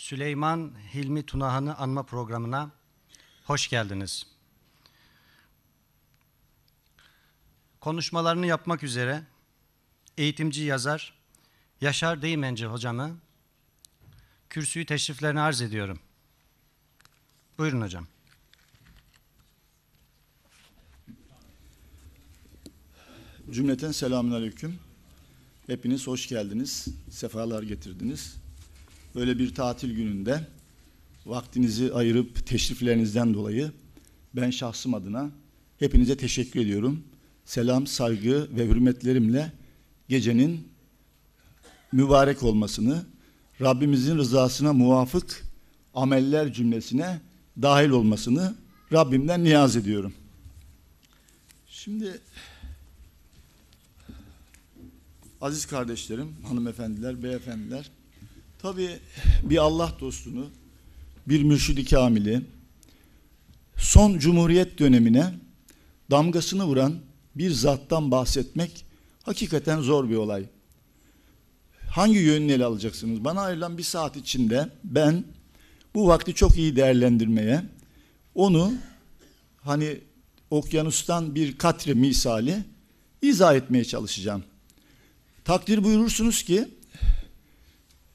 Süleyman Hilmi Tunahan'ı anma programına hoş geldiniz. Konuşmalarını yapmak üzere eğitimci yazar Yaşar Değmenci hocamı kürsüyü teşriflerine arz ediyorum. Buyurun hocam. Cümleten selamünaleyküm. Hepiniz hoş geldiniz, sefalar getirdiniz böyle bir tatil gününde vaktinizi ayırıp teşriflerinizden dolayı ben şahsım adına hepinize teşekkür ediyorum. Selam, saygı ve hürmetlerimle gecenin mübarek olmasını, Rabbimizin rızasına muvafık ameller cümlesine dahil olmasını Rabbimden niyaz ediyorum. Şimdi aziz kardeşlerim, hanımefendiler, beyefendiler, Tabii bir Allah dostunu, bir mürşidi kamili, son cumhuriyet dönemine damgasını vuran bir zattan bahsetmek hakikaten zor bir olay. Hangi yönünü ele alacaksınız? Bana ayrılan bir saat içinde ben bu vakti çok iyi değerlendirmeye, onu hani okyanustan bir katre misali izah etmeye çalışacağım. Takdir buyurursunuz ki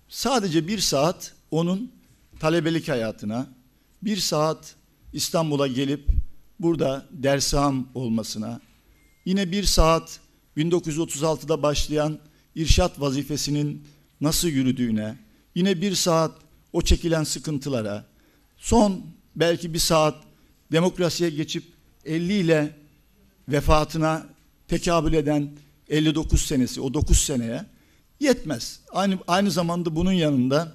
Sadece bir saat onun talebelik hayatına, bir saat İstanbul'a gelip burada dersham olmasına, yine bir saat 1936'da başlayan irşat vazifesinin nasıl yürüdüğüne, yine bir saat o çekilen sıkıntılara, son belki bir saat demokrasiye geçip 50 ile vefatına tekabül eden 59 senesi, o 9 seneye Yetmez. Aynı, aynı zamanda bunun yanında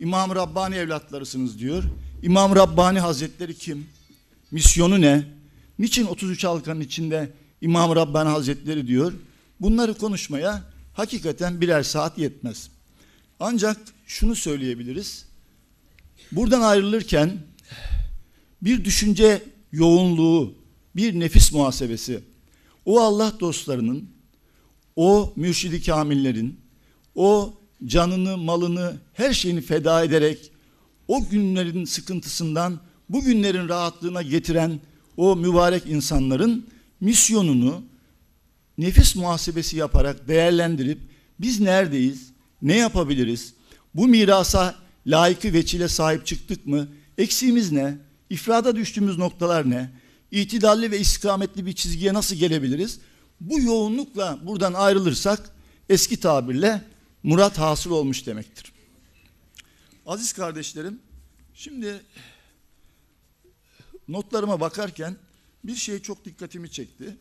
İmam Rabbani evlatlarısınız diyor. İmam Rabbani Hazretleri kim? Misyonu ne? Niçin 33 halkanın içinde İmam Rabbani Hazretleri diyor? Bunları konuşmaya hakikaten birer saat yetmez. Ancak şunu söyleyebiliriz. Buradan ayrılırken bir düşünce yoğunluğu, bir nefis muhasebesi, o Allah dostlarının, o mürşidi kamillerin, o canını, malını, her şeyini feda ederek o günlerin sıkıntısından bu günlerin rahatlığına getiren o mübarek insanların misyonunu nefis muhasebesi yaparak değerlendirip biz neredeyiz, ne yapabiliriz, bu mirasa layıkı veçile sahip çıktık mı, eksiğimiz ne, ifrada düştüğümüz noktalar ne, itidalli ve istikametli bir çizgiye nasıl gelebiliriz? Bu yoğunlukla buradan ayrılırsak eski tabirle murat hasıl olmuş demektir. Aziz kardeşlerim, şimdi notlarıma bakarken bir şey çok dikkatimi çekti.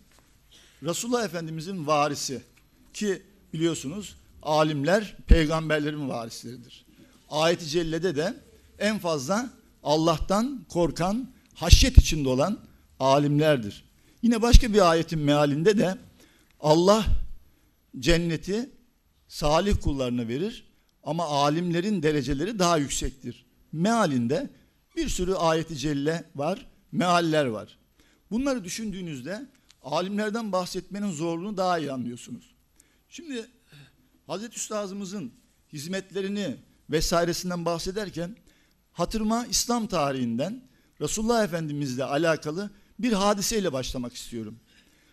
Resulullah Efendimizin varisi ki biliyorsunuz alimler peygamberlerin varisleridir. Ayet-i Celle'de de en fazla Allah'tan korkan, haşyet içinde olan alimlerdir. Yine başka bir ayetin mealinde de Allah cenneti salih kullarını verir ama alimlerin dereceleri daha yüksektir. Mealinde bir sürü ayeti celle var, mealler var. Bunları düşündüğünüzde alimlerden bahsetmenin zorluğunu daha iyi anlıyorsunuz. Şimdi Hazreti Üstazımızın hizmetlerini vesairesinden bahsederken hatırıma İslam tarihinden Resulullah Efendimizle alakalı bir hadiseyle başlamak istiyorum.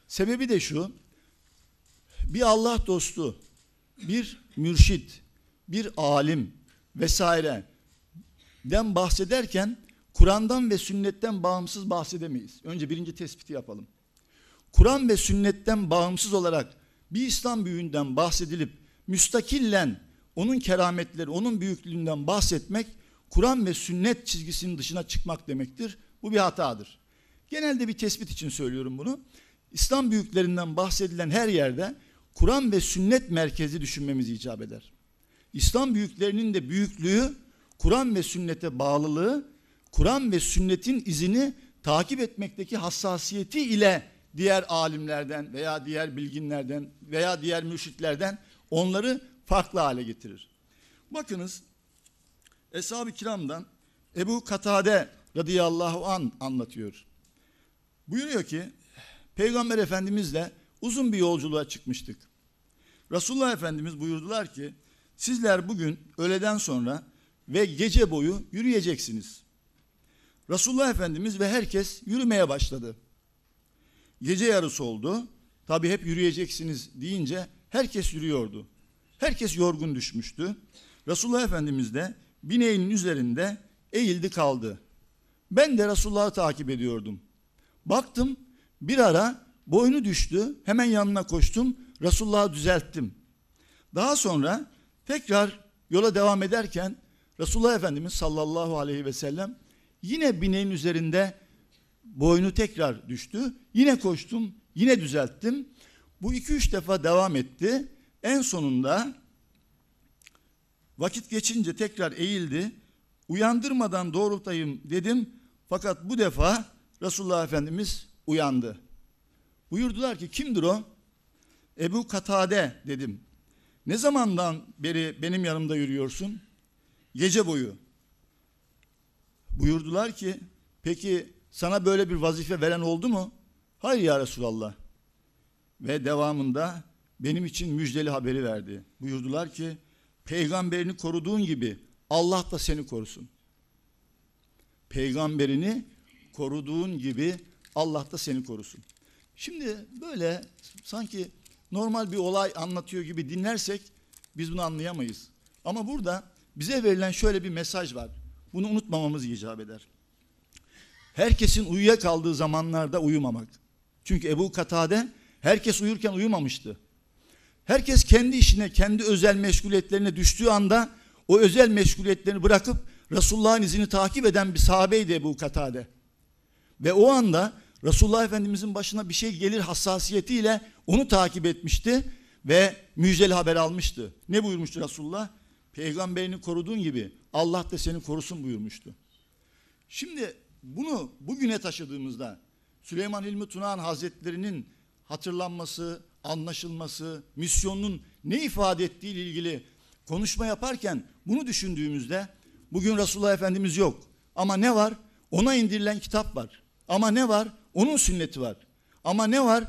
Sebebi de şu, bir Allah dostu bir mürşit, bir alim vesaireden bahsederken Kur'an'dan ve sünnetten bağımsız bahsedemeyiz. Önce birinci tespiti yapalım. Kur'an ve sünnetten bağımsız olarak bir İslam büyüğünden bahsedilip müstakillen onun kerametleri, onun büyüklüğünden bahsetmek Kur'an ve sünnet çizgisinin dışına çıkmak demektir. Bu bir hatadır. Genelde bir tespit için söylüyorum bunu. İslam büyüklerinden bahsedilen her yerde Kur'an ve sünnet merkezi düşünmemiz icap eder. İslam büyüklerinin de büyüklüğü, Kur'an ve sünnete bağlılığı, Kur'an ve sünnetin izini takip etmekteki hassasiyeti ile diğer alimlerden veya diğer bilginlerden veya diğer mürşitlerden onları farklı hale getirir. Bakınız Eshab-ı Kiram'dan Ebu Katade radıyallahu an anlatıyor. Buyuruyor ki Peygamber Efendimizle uzun bir yolculuğa çıkmıştık. Resulullah Efendimiz buyurdular ki sizler bugün öğleden sonra ve gece boyu yürüyeceksiniz. Resulullah Efendimiz ve herkes yürümeye başladı. Gece yarısı oldu. Tabi hep yürüyeceksiniz deyince herkes yürüyordu. Herkes yorgun düşmüştü. Resulullah Efendimiz de bineğinin üzerinde eğildi kaldı. Ben de Resulullah'ı takip ediyordum. Baktım bir ara Boynu düştü. Hemen yanına koştum. Resulullah'ı düzelttim. Daha sonra tekrar yola devam ederken Resulullah Efendimiz sallallahu aleyhi ve sellem yine bineğin üzerinde boynu tekrar düştü. Yine koştum, yine düzelttim. Bu iki üç defa devam etti. En sonunda vakit geçince tekrar eğildi. Uyandırmadan doğrultayım dedim. Fakat bu defa Resulullah Efendimiz uyandı. Buyurdular ki kimdir o? Ebu Katade dedim. Ne zamandan beri benim yanımda yürüyorsun? Gece boyu. Buyurdular ki peki sana böyle bir vazife veren oldu mu? Hayır ya Resulallah. Ve devamında benim için müjdeli haberi verdi. Buyurdular ki peygamberini koruduğun gibi Allah da seni korusun. Peygamberini koruduğun gibi Allah da seni korusun. Şimdi böyle sanki normal bir olay anlatıyor gibi dinlersek biz bunu anlayamayız. Ama burada bize verilen şöyle bir mesaj var. Bunu unutmamamız icap eder. Herkesin uyuyakaldığı zamanlarda uyumamak. Çünkü Ebu Katade herkes uyurken uyumamıştı. Herkes kendi işine, kendi özel meşguliyetlerine düştüğü anda o özel meşguliyetlerini bırakıp Resulullah'ın izini takip eden bir sahabeydi Ebu Katade. Ve o anda Resulullah Efendimizin başına bir şey gelir hassasiyetiyle onu takip etmişti ve müjdeli haber almıştı. Ne buyurmuştu Resulullah? Peygamberini koruduğun gibi Allah da seni korusun buyurmuştu. Şimdi bunu bugüne taşıdığımızda Süleyman Hilmi Tunağan Hazretleri'nin hatırlanması, anlaşılması, misyonun ne ifade ettiği ile ilgili konuşma yaparken bunu düşündüğümüzde bugün Resulullah Efendimiz yok. Ama ne var? Ona indirilen kitap var. Ama ne var? Onun sünneti var. Ama ne var?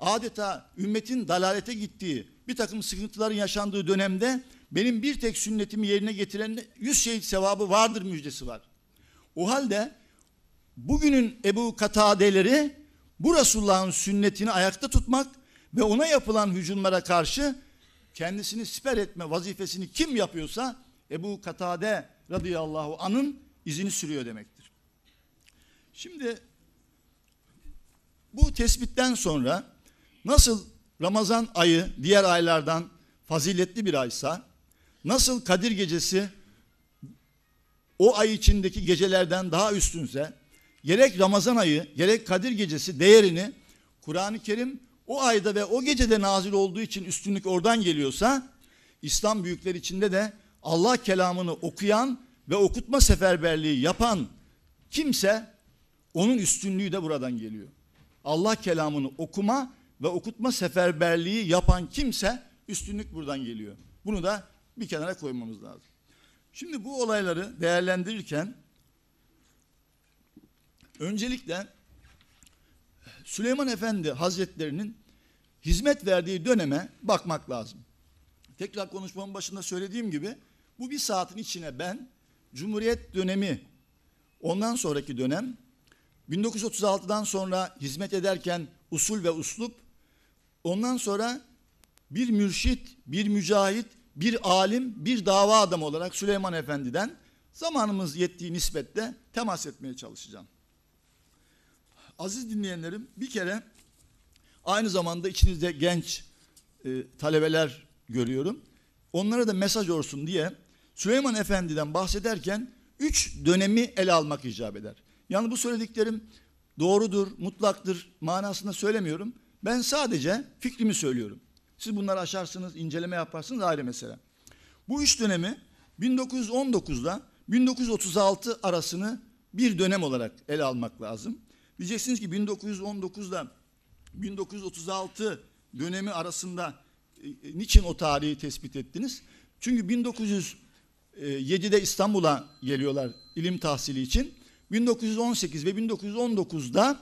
Adeta ümmetin dalalete gittiği, bir takım sıkıntıların yaşandığı dönemde benim bir tek sünnetimi yerine getiren yüz şehit sevabı vardır müjdesi var. O halde bugünün Ebu Katadeleri bu Resulullah'ın sünnetini ayakta tutmak ve ona yapılan hücumlara karşı kendisini siper etme vazifesini kim yapıyorsa Ebu Katade radıyallahu anın izini sürüyor demektir. Şimdi bu tespitten sonra nasıl Ramazan ayı diğer aylardan faziletli bir aysa, nasıl Kadir gecesi o ay içindeki gecelerden daha üstünse, gerek Ramazan ayı gerek Kadir gecesi değerini Kur'an-ı Kerim o ayda ve o gecede nazil olduğu için üstünlük oradan geliyorsa, İslam büyükler içinde de Allah kelamını okuyan ve okutma seferberliği yapan kimse onun üstünlüğü de buradan geliyor. Allah kelamını okuma ve okutma seferberliği yapan kimse üstünlük buradan geliyor. Bunu da bir kenara koymamız lazım. Şimdi bu olayları değerlendirirken öncelikle Süleyman Efendi Hazretlerinin hizmet verdiği döneme bakmak lazım. Tekrar konuşmamın başında söylediğim gibi bu bir saatin içine ben Cumhuriyet dönemi ondan sonraki dönem 1936'dan sonra hizmet ederken usul ve uslup, ondan sonra bir mürşit, bir mücahit, bir alim, bir dava adamı olarak Süleyman Efendi'den zamanımız yettiği nispetle temas etmeye çalışacağım. Aziz dinleyenlerim bir kere aynı zamanda içinizde genç e, talebeler görüyorum. Onlara da mesaj olsun diye Süleyman Efendi'den bahsederken üç dönemi ele almak icap eder. Yani bu söylediklerim doğrudur, mutlaktır manasında söylemiyorum. Ben sadece fikrimi söylüyorum. Siz bunları aşarsınız, inceleme yaparsınız ayrı mesele. Bu üç dönemi 1919'da 1936 arasını bir dönem olarak ele almak lazım. Diyeceksiniz ki 1919'da 1936 dönemi arasında e, niçin o tarihi tespit ettiniz? Çünkü 1907'de e, İstanbul'a geliyorlar ilim tahsili için. 1918 ve 1919'da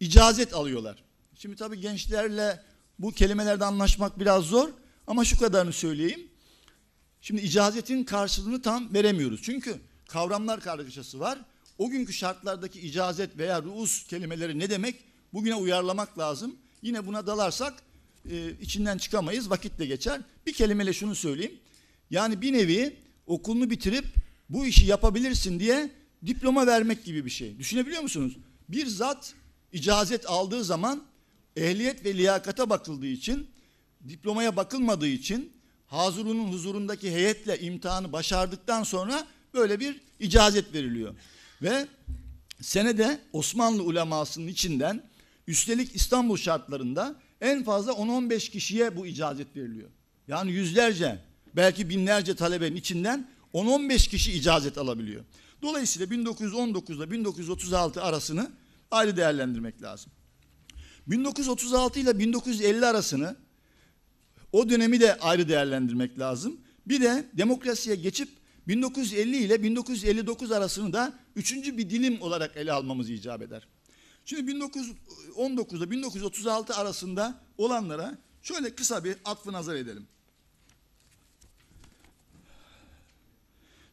icazet alıyorlar. Şimdi tabii gençlerle bu kelimelerde anlaşmak biraz zor ama şu kadarını söyleyeyim. Şimdi icazetin karşılığını tam veremiyoruz. Çünkü kavramlar kargaşası var. O günkü şartlardaki icazet veya ruus kelimeleri ne demek? Bugüne uyarlamak lazım. Yine buna dalarsak e, içinden çıkamayız. Vakit de geçer. Bir kelimeyle şunu söyleyeyim. Yani bir nevi okulunu bitirip bu işi yapabilirsin diye diploma vermek gibi bir şey. Düşünebiliyor musunuz? Bir zat icazet aldığı zaman ehliyet ve liyakata bakıldığı için, diplomaya bakılmadığı için Hazurunun huzurundaki heyetle imtihanı başardıktan sonra böyle bir icazet veriliyor. Ve senede Osmanlı ulemasının içinden üstelik İstanbul şartlarında en fazla 10-15 kişiye bu icazet veriliyor. Yani yüzlerce belki binlerce talebenin içinden 10-15 kişi icazet alabiliyor. Dolayısıyla 1919 ile 1936 arasını ayrı değerlendirmek lazım. 1936 ile 1950 arasını o dönemi de ayrı değerlendirmek lazım. Bir de demokrasiye geçip 1950 ile 1959 arasını da üçüncü bir dilim olarak ele almamız icap eder. Şimdi 1919 ile 1936 arasında olanlara şöyle kısa bir atfı nazar edelim.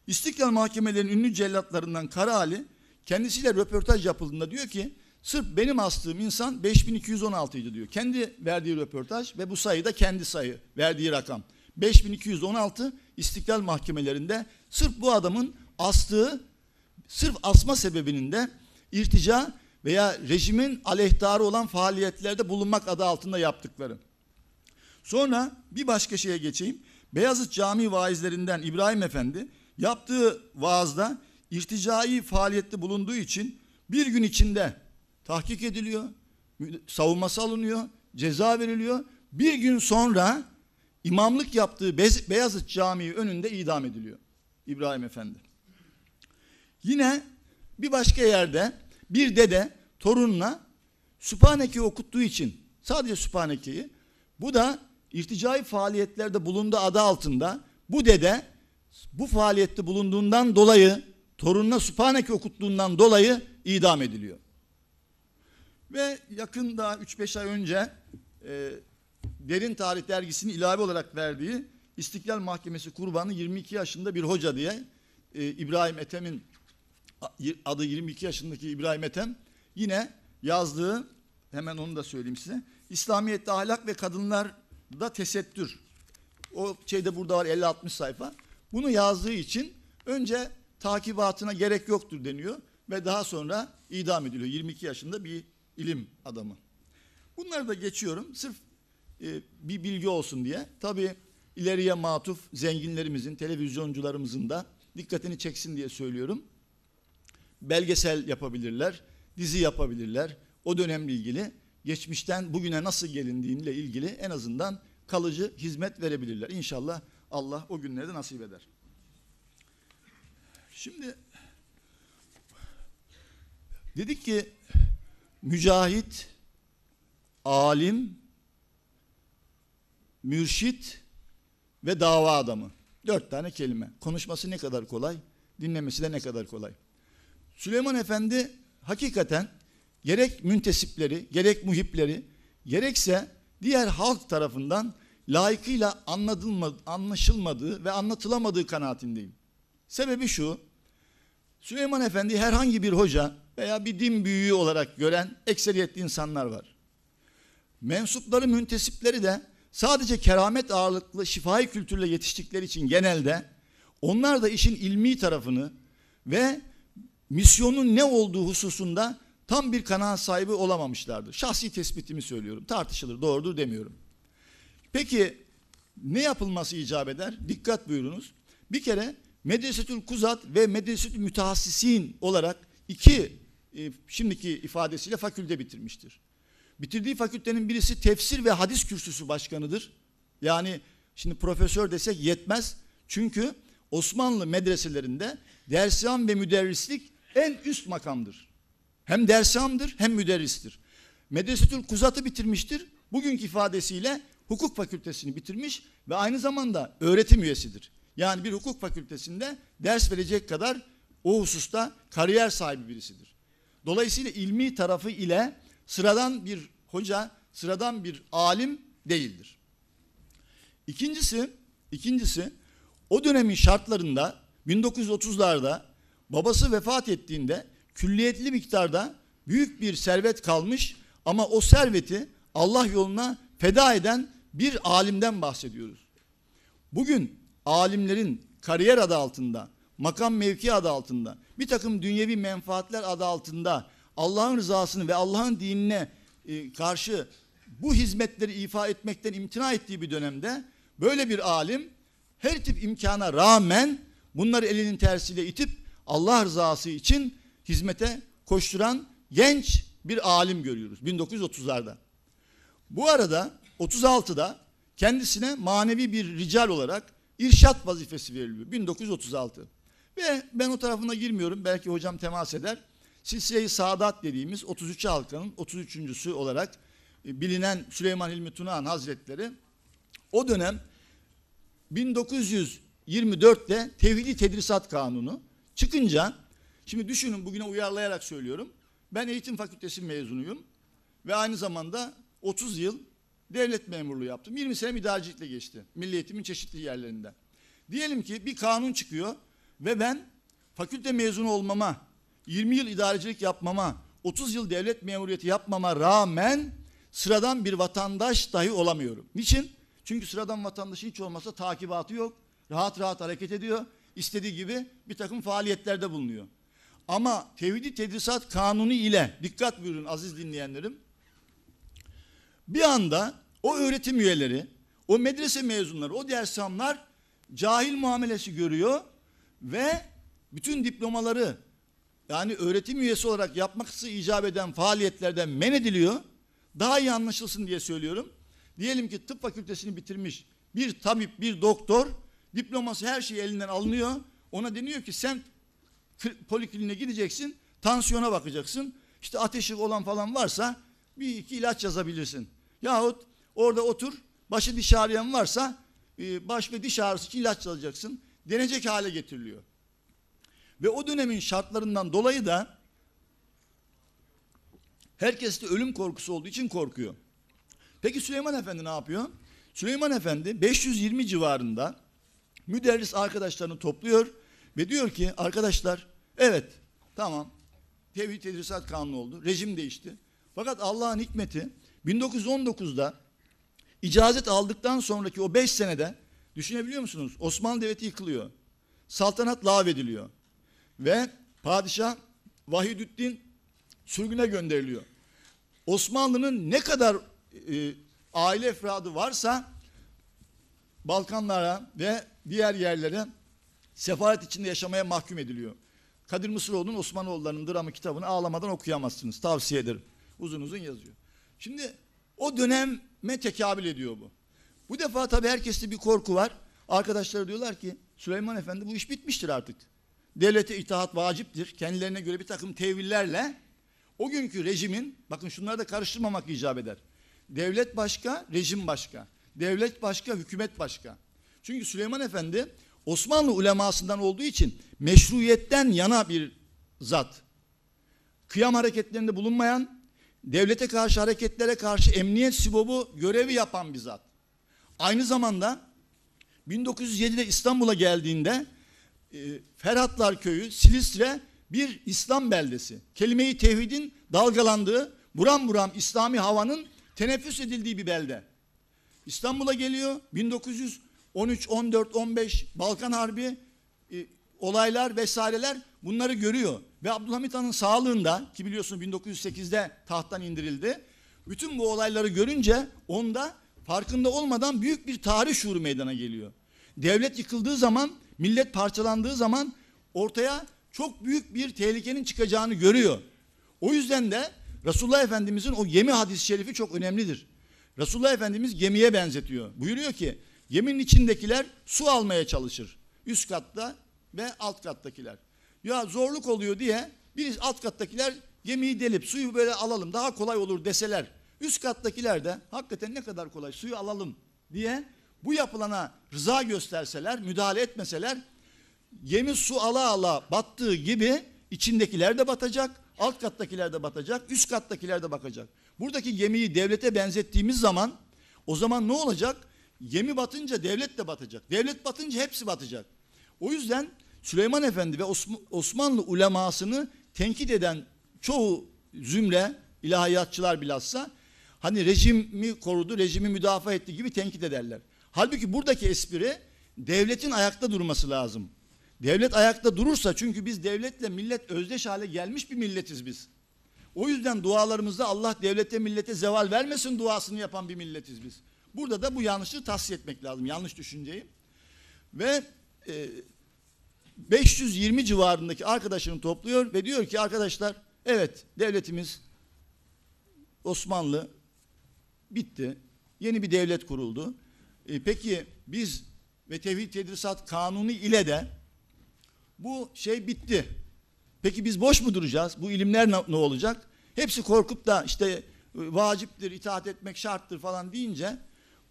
İstiklal Mahkemelerinin ünlü cellatlarından Kara Ali kendisiyle röportaj yapıldığında diyor ki sırf benim astığım insan 5216 idi diyor. Kendi verdiği röportaj ve bu sayı da kendi sayı verdiği rakam. 5216 İstiklal Mahkemelerinde sırf bu adamın astığı sırf asma sebebinin de irtica veya rejimin aleyhtarı olan faaliyetlerde bulunmak adı altında yaptıkları. Sonra bir başka şeye geçeyim. Beyazıt Camii vaizlerinden İbrahim Efendi Yaptığı vaazda irticai faaliyette bulunduğu için bir gün içinde tahkik ediliyor, savunması alınıyor, ceza veriliyor. Bir gün sonra imamlık yaptığı Bez Beyazıt Camii önünde idam ediliyor İbrahim Efendi. Yine bir başka yerde bir dede torununa Sübhaneke'yi okuttuğu için sadece Sübhaneke'yi bu da irticai faaliyetlerde bulunduğu adı altında bu dede bu faaliyette bulunduğundan dolayı torununa Sübhaneke okuttuğundan dolayı idam ediliyor. Ve yakında 3-5 ay önce e, Derin Tarih dergisinin ilave olarak verdiği İstiklal Mahkemesi kurbanı 22 yaşında bir hoca diye e, İbrahim Ethem'in adı 22 yaşındaki İbrahim Ethem yine yazdığı hemen onu da söyleyeyim size. İslamiyet'te ahlak ve kadınlar da tesettür. O şeyde burada var 50-60 sayfa. Bunu yazdığı için önce takibatına gerek yoktur deniyor ve daha sonra idam ediliyor. 22 yaşında bir ilim adamı. Bunları da geçiyorum sırf e, bir bilgi olsun diye. Tabii ileriye matuf zenginlerimizin, televizyoncularımızın da dikkatini çeksin diye söylüyorum. Belgesel yapabilirler, dizi yapabilirler. O dönemle ilgili geçmişten bugüne nasıl gelindiğiyle ilgili en azından kalıcı hizmet verebilirler. İnşallah Allah o günleri de nasip eder. Şimdi dedik ki mücahit, alim, mürşit ve dava adamı. Dört tane kelime. Konuşması ne kadar kolay, dinlemesi de ne kadar kolay. Süleyman Efendi hakikaten gerek müntesipleri, gerek muhipleri, gerekse diğer halk tarafından layıkıyla anlaşılmadığı ve anlatılamadığı kanaatindeyim. Sebebi şu, Süleyman Efendi herhangi bir hoca veya bir din büyüğü olarak gören ekseriyetli insanlar var. Mensupları, müntesipleri de sadece keramet ağırlıklı şifai kültürle yetiştikleri için genelde onlar da işin ilmi tarafını ve misyonun ne olduğu hususunda tam bir kanaat sahibi olamamışlardır. Şahsi tespitimi söylüyorum. Tartışılır, doğrudur demiyorum. Peki ne yapılması icap eder? Dikkat buyurunuz. Bir kere Medresetül Kuzat ve Medresetül Mütehassisin olarak iki e, şimdiki ifadesiyle fakülte bitirmiştir. Bitirdiği fakültenin birisi tefsir ve hadis kürsüsü başkanıdır. Yani şimdi profesör desek yetmez. Çünkü Osmanlı medreselerinde dersihan ve müderrislik en üst makamdır. Hem dersihandır hem müderristir. Medresetül Kuzat'ı bitirmiştir. Bugünkü ifadesiyle hukuk fakültesini bitirmiş ve aynı zamanda öğretim üyesidir. Yani bir hukuk fakültesinde ders verecek kadar o hususta kariyer sahibi birisidir. Dolayısıyla ilmi tarafı ile sıradan bir hoca, sıradan bir alim değildir. İkincisi, ikincisi o dönemin şartlarında 1930'larda babası vefat ettiğinde külliyetli miktarda büyük bir servet kalmış ama o serveti Allah yoluna feda eden bir alimden bahsediyoruz. Bugün alimlerin kariyer adı altında, makam mevki adı altında, bir takım dünyevi menfaatler adı altında Allah'ın rızasını ve Allah'ın dinine e, karşı bu hizmetleri ifa etmekten imtina ettiği bir dönemde böyle bir alim her tip imkana rağmen bunları elinin tersiyle itip Allah rızası için hizmete koşturan genç bir alim görüyoruz 1930'larda. Bu arada 36'da kendisine manevi bir rical olarak irşat vazifesi veriliyor. 1936. Ve ben o tarafına girmiyorum. Belki hocam temas eder. Silsiye-i Saadat dediğimiz 33 halkanın 33.sü olarak e, bilinen Süleyman Hilmi Tunahan Hazretleri o dönem 1924'te Tevhidi Tedrisat Kanunu çıkınca şimdi düşünün bugüne uyarlayarak söylüyorum. Ben eğitim fakültesi mezunuyum ve aynı zamanda 30 yıl devlet memurluğu yaptım. 20 sene idarecilikle geçti. Milliyetimin çeşitli yerlerinden. Diyelim ki bir kanun çıkıyor ve ben fakülte mezunu olmama, 20 yıl idarecilik yapmama, 30 yıl devlet memuriyeti yapmama rağmen sıradan bir vatandaş dahi olamıyorum. Niçin? Çünkü sıradan vatandaşı hiç olmasa takibatı yok. Rahat rahat hareket ediyor. istediği gibi bir takım faaliyetlerde bulunuyor. Ama tevhidi tedrisat kanunu ile dikkat buyurun aziz dinleyenlerim. Bir anda o öğretim üyeleri, o medrese mezunları, o dershamlar cahil muamelesi görüyor ve bütün diplomaları yani öğretim üyesi olarak yapması icap eden faaliyetlerden men ediliyor. Daha iyi anlaşılsın diye söylüyorum. Diyelim ki tıp fakültesini bitirmiş bir tabip, bir doktor diploması her şey elinden alınıyor. Ona deniyor ki sen polikliniğe gideceksin, tansiyona bakacaksın. İşte ateşi olan falan varsa bir iki ilaç yazabilirsin. Yahut Orada otur. Başı diş ağrıyan varsa e, baş ve diş ağrısı için ilaç alacaksın. Denecek hale getiriliyor. Ve o dönemin şartlarından dolayı da herkes de ölüm korkusu olduğu için korkuyor. Peki Süleyman Efendi ne yapıyor? Süleyman Efendi 520 civarında müderris arkadaşlarını topluyor ve diyor ki arkadaşlar evet tamam tevhid tedrisat kanunu oldu. Rejim değişti. Fakat Allah'ın hikmeti 1919'da İcazet aldıktan sonraki o beş senede düşünebiliyor musunuz? Osmanlı Devleti yıkılıyor. Saltanat lağvediliyor. Ve padişah Vahidüddin sürgüne gönderiliyor. Osmanlı'nın ne kadar e, aile efradı varsa Balkanlara ve diğer yerlere sefaret içinde yaşamaya mahkum ediliyor. Kadir Mısıroğlu'nun Osmanoğulları'nın dramı kitabını ağlamadan okuyamazsınız. Tavsiye ederim. Uzun uzun yazıyor. Şimdi o dönem me tekabül ediyor bu. Bu defa tabii herkeste bir korku var. Arkadaşları diyorlar ki Süleyman Efendi bu iş bitmiştir artık. Devlete itaat vaciptir. Kendilerine göre bir takım tevillerle o günkü rejimin, bakın şunları da karıştırmamak icap eder. Devlet başka, rejim başka. Devlet başka, hükümet başka. Çünkü Süleyman Efendi Osmanlı ulemasından olduğu için meşruiyetten yana bir zat. Kıyam hareketlerinde bulunmayan, devlete karşı hareketlere karşı emniyet sibobu görevi yapan bir zat. Aynı zamanda 1907'de İstanbul'a geldiğinde e, Ferhatlar Köyü, Silistre bir İslam beldesi. Kelime-i tevhidin dalgalandığı, buram buram İslami havanın teneffüs edildiği bir belde. İstanbul'a geliyor 1913, 14, 15 Balkan Harbi e, olaylar vesaireler bunları görüyor. Ve Abdülhamit Han'ın sağlığında ki biliyorsun 1908'de tahttan indirildi. Bütün bu olayları görünce onda farkında olmadan büyük bir tarih şuuru meydana geliyor. Devlet yıkıldığı zaman, millet parçalandığı zaman ortaya çok büyük bir tehlikenin çıkacağını görüyor. O yüzden de Resulullah Efendimizin o gemi hadis-i şerifi çok önemlidir. Resulullah Efendimiz gemiye benzetiyor. Buyuruyor ki geminin içindekiler su almaya çalışır. Üst katta ve alt kattakiler ya zorluk oluyor diye biz alt kattakiler gemiyi delip suyu böyle alalım daha kolay olur deseler üst kattakiler de hakikaten ne kadar kolay suyu alalım diye bu yapılana rıza gösterseler müdahale etmeseler gemi su ala ala battığı gibi içindekiler de batacak alt kattakiler de batacak üst kattakiler de bakacak. Buradaki gemiyi devlete benzettiğimiz zaman o zaman ne olacak? Gemi batınca devlet de batacak. Devlet batınca hepsi batacak. O yüzden Süleyman Efendi ve Osmanlı ulemasını tenkit eden çoğu zümre, ilahiyatçılar bilhassa hani rejimi korudu, rejimi müdafaa etti gibi tenkit ederler. Halbuki buradaki espri devletin ayakta durması lazım. Devlet ayakta durursa çünkü biz devletle millet özdeş hale gelmiş bir milletiz biz. O yüzden dualarımızda Allah devlete millete zeval vermesin duasını yapan bir milletiz biz. Burada da bu yanlışı tahsiye etmek lazım. Yanlış düşünceyi. Ve e, 520 civarındaki arkadaşını topluyor ve diyor ki arkadaşlar evet devletimiz Osmanlı bitti. Yeni bir devlet kuruldu. E, peki biz ve tevhid tedrisat kanunu ile de bu şey bitti. Peki biz boş mu duracağız? Bu ilimler ne, ne olacak? Hepsi korkup da işte e, vaciptir, itaat etmek şarttır falan deyince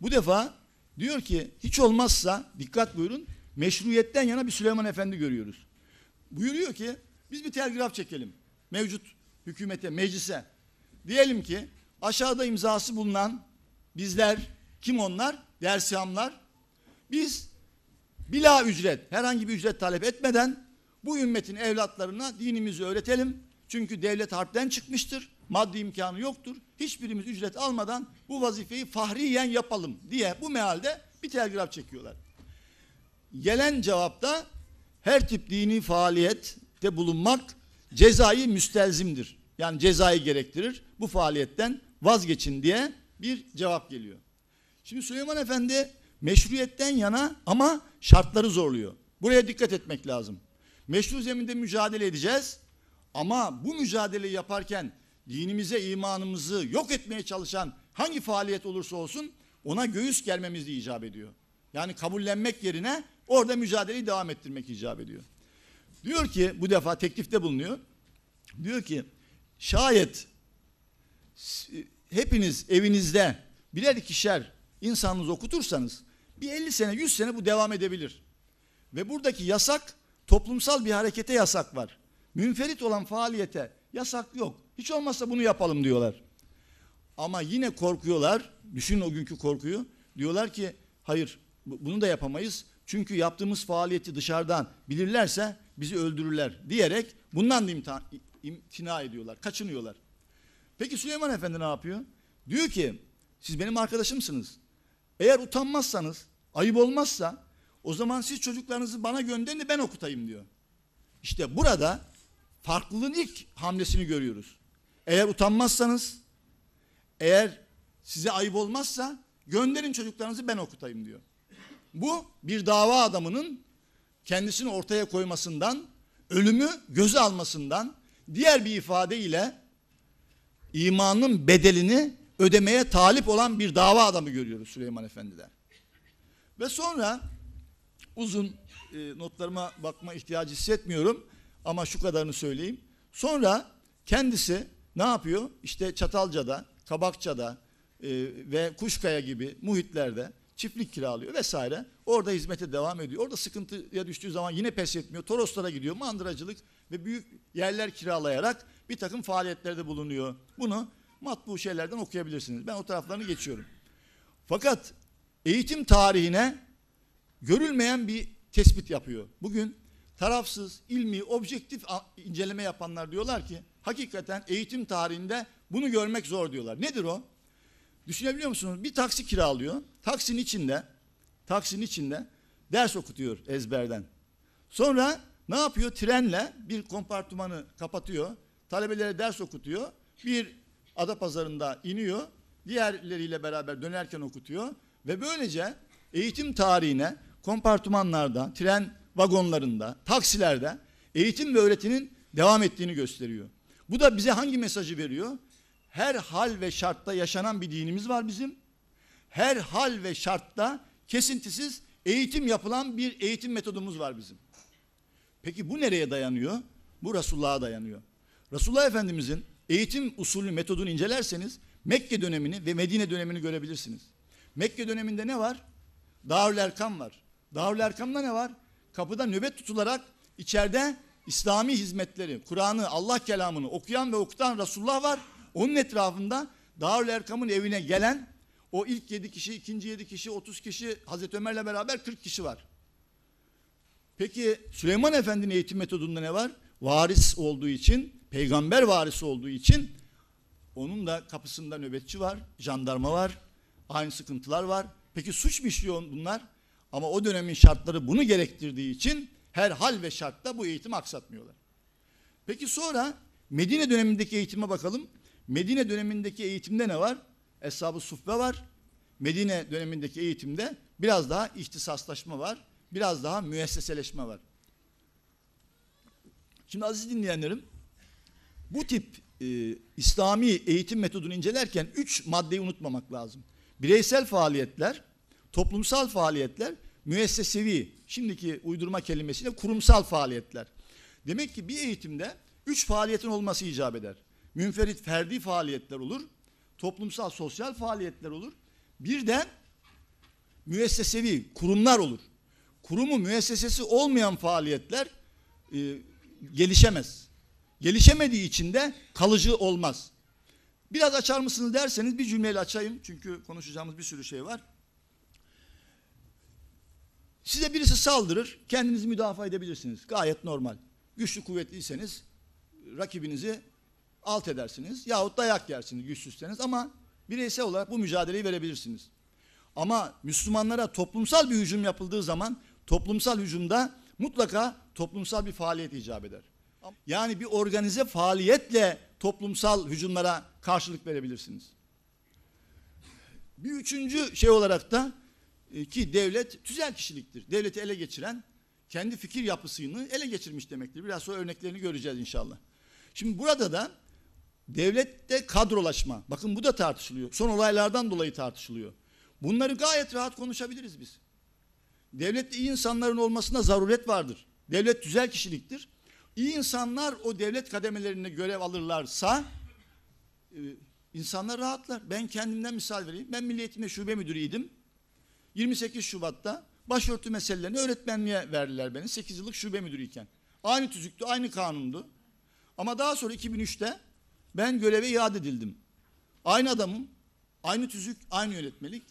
bu defa diyor ki hiç olmazsa dikkat buyurun meşruiyetten yana bir Süleyman Efendi görüyoruz. Buyuruyor ki biz bir telgraf çekelim mevcut hükümete, meclise. Diyelim ki aşağıda imzası bulunan bizler, kim onlar? dersiyamlar, Biz bila ücret, herhangi bir ücret talep etmeden bu ümmetin evlatlarına dinimizi öğretelim. Çünkü devlet harpten çıkmıştır. Maddi imkanı yoktur. Hiçbirimiz ücret almadan bu vazifeyi fahriyen yapalım diye bu mealde bir telgraf çekiyorlar. Gelen cevapta her tip dini faaliyette bulunmak cezai müstelzimdir. Yani cezayı gerektirir. Bu faaliyetten vazgeçin diye bir cevap geliyor. Şimdi Süleyman Efendi meşruiyetten yana ama şartları zorluyor. Buraya dikkat etmek lazım. Meşru zeminde mücadele edeceğiz ama bu mücadeleyi yaparken dinimize, imanımızı yok etmeye çalışan hangi faaliyet olursa olsun ona göğüs germemiz de icap ediyor. Yani kabullenmek yerine Orada mücadeleyi devam ettirmek icap ediyor. Diyor ki bu defa teklifte bulunuyor. Diyor ki şayet e, hepiniz evinizde birer ikişer insanınız okutursanız bir 50 sene 100 sene bu devam edebilir. Ve buradaki yasak toplumsal bir harekete yasak var. Münferit olan faaliyete yasak yok. Hiç olmazsa bunu yapalım diyorlar. Ama yine korkuyorlar. Düşünün o günkü korkuyu. Diyorlar ki hayır bunu da yapamayız. Çünkü yaptığımız faaliyeti dışarıdan bilirlerse bizi öldürürler diyerek bundan da imtina, imtina ediyorlar, kaçınıyorlar. Peki Süleyman Efendi ne yapıyor? Diyor ki siz benim arkadaşımsınız. Eğer utanmazsanız, ayıp olmazsa o zaman siz çocuklarınızı bana gönderin de ben okutayım diyor. İşte burada farklılığın ilk hamlesini görüyoruz. Eğer utanmazsanız, eğer size ayıp olmazsa gönderin çocuklarınızı ben okutayım diyor. Bu bir dava adamının kendisini ortaya koymasından, ölümü göze almasından, diğer bir ifadeyle imanın bedelini ödemeye talip olan bir dava adamı görüyoruz Süleyman Efendi'den. Ve sonra uzun e, notlarıma bakma ihtiyacı hissetmiyorum ama şu kadarını söyleyeyim. Sonra kendisi ne yapıyor? İşte Çatalca'da, Kabakça'da e, ve Kuşkaya gibi muhitlerde çiftlik kiralıyor vesaire. Orada hizmete devam ediyor. Orada sıkıntıya düştüğü zaman yine pes etmiyor. Toroslara gidiyor, mandıracılık ve büyük yerler kiralayarak bir takım faaliyetlerde bulunuyor. Bunu matbu şeylerden okuyabilirsiniz. Ben o taraflarını geçiyorum. Fakat eğitim tarihine görülmeyen bir tespit yapıyor. Bugün tarafsız, ilmi, objektif inceleme yapanlar diyorlar ki hakikaten eğitim tarihinde bunu görmek zor diyorlar. Nedir o? Düşünebiliyor musunuz? Bir taksi kiralıyor. Taksinin içinde, taksinin içinde ders okutuyor ezberden. Sonra ne yapıyor? Trenle bir kompartımanı kapatıyor. Talebelere ders okutuyor. Bir ada pazarında iniyor. Diğerleriyle beraber dönerken okutuyor. Ve böylece eğitim tarihine kompartımanlarda, tren vagonlarında, taksilerde eğitim ve öğretinin devam ettiğini gösteriyor. Bu da bize hangi mesajı veriyor? her hal ve şartta yaşanan bir dinimiz var bizim. Her hal ve şartta kesintisiz eğitim yapılan bir eğitim metodumuz var bizim. Peki bu nereye dayanıyor? Bu Resulullah'a dayanıyor. Resulullah Efendimizin eğitim usulü metodunu incelerseniz Mekke dönemini ve Medine dönemini görebilirsiniz. Mekke döneminde ne var? Darül Erkam var. Darül Erkam'da ne var? Kapıda nöbet tutularak içeride İslami hizmetleri, Kur'an'ı, Allah kelamını okuyan ve okutan Resulullah var onun etrafında Darül Erkam'ın evine gelen o ilk yedi kişi, ikinci yedi kişi, otuz kişi, Hazreti Ömer'le beraber kırk kişi var. Peki Süleyman Efendi'nin eğitim metodunda ne var? Varis olduğu için, peygamber varisi olduğu için onun da kapısında nöbetçi var, jandarma var, aynı sıkıntılar var. Peki suç mu işliyor bunlar? Ama o dönemin şartları bunu gerektirdiği için her hal ve şartta bu eğitimi aksatmıyorlar. Peki sonra Medine dönemindeki eğitime bakalım. Medine dönemindeki eğitimde ne var? Eshab-ı Suffe var. Medine dönemindeki eğitimde biraz daha ihtisaslaşma var. Biraz daha müesseseleşme var. Şimdi aziz dinleyenlerim bu tip e, İslami eğitim metodunu incelerken üç maddeyi unutmamak lazım. Bireysel faaliyetler, toplumsal faaliyetler, müessesevi, şimdiki uydurma kelimesiyle kurumsal faaliyetler. Demek ki bir eğitimde üç faaliyetin olması icap eder. Münferit ferdi faaliyetler olur. Toplumsal sosyal faaliyetler olur. Bir de müessesevi kurumlar olur. Kurumu müessesesi olmayan faaliyetler e, gelişemez. Gelişemediği için de kalıcı olmaz. Biraz açar mısınız derseniz bir cümleyle açayım. Çünkü konuşacağımız bir sürü şey var. Size birisi saldırır, kendinizi müdafaa edebilirsiniz. Gayet normal. Güçlü kuvvetliyseniz rakibinizi alt edersiniz yahut dayak yersiniz güçsüzseniz ama bireysel olarak bu mücadeleyi verebilirsiniz. Ama Müslümanlara toplumsal bir hücum yapıldığı zaman toplumsal hücumda mutlaka toplumsal bir faaliyet icap eder. Yani bir organize faaliyetle toplumsal hücumlara karşılık verebilirsiniz. Bir üçüncü şey olarak da e, ki devlet tüzel kişiliktir. Devleti ele geçiren kendi fikir yapısını ele geçirmiş demektir. Biraz sonra örneklerini göreceğiz inşallah. Şimdi burada da Devlette kadrolaşma. Bakın bu da tartışılıyor. Son olaylardan dolayı tartışılıyor. Bunları gayet rahat konuşabiliriz biz. Devlette iyi insanların olmasına zaruret vardır. Devlet güzel kişiliktir. İyi insanlar o devlet kademelerine görev alırlarsa e, insanlar rahatlar. Ben kendimden misal vereyim. Ben Milli Eğitim Şube Müdürüydim. 28 Şubat'ta başörtü meselelerini öğretmenliğe verdiler beni. 8 yıllık şube müdürüyken. Aynı tüzüktü, aynı kanundu. Ama daha sonra 2003'te ben göreve iade edildim. Aynı adamım, aynı tüzük, aynı yönetmelik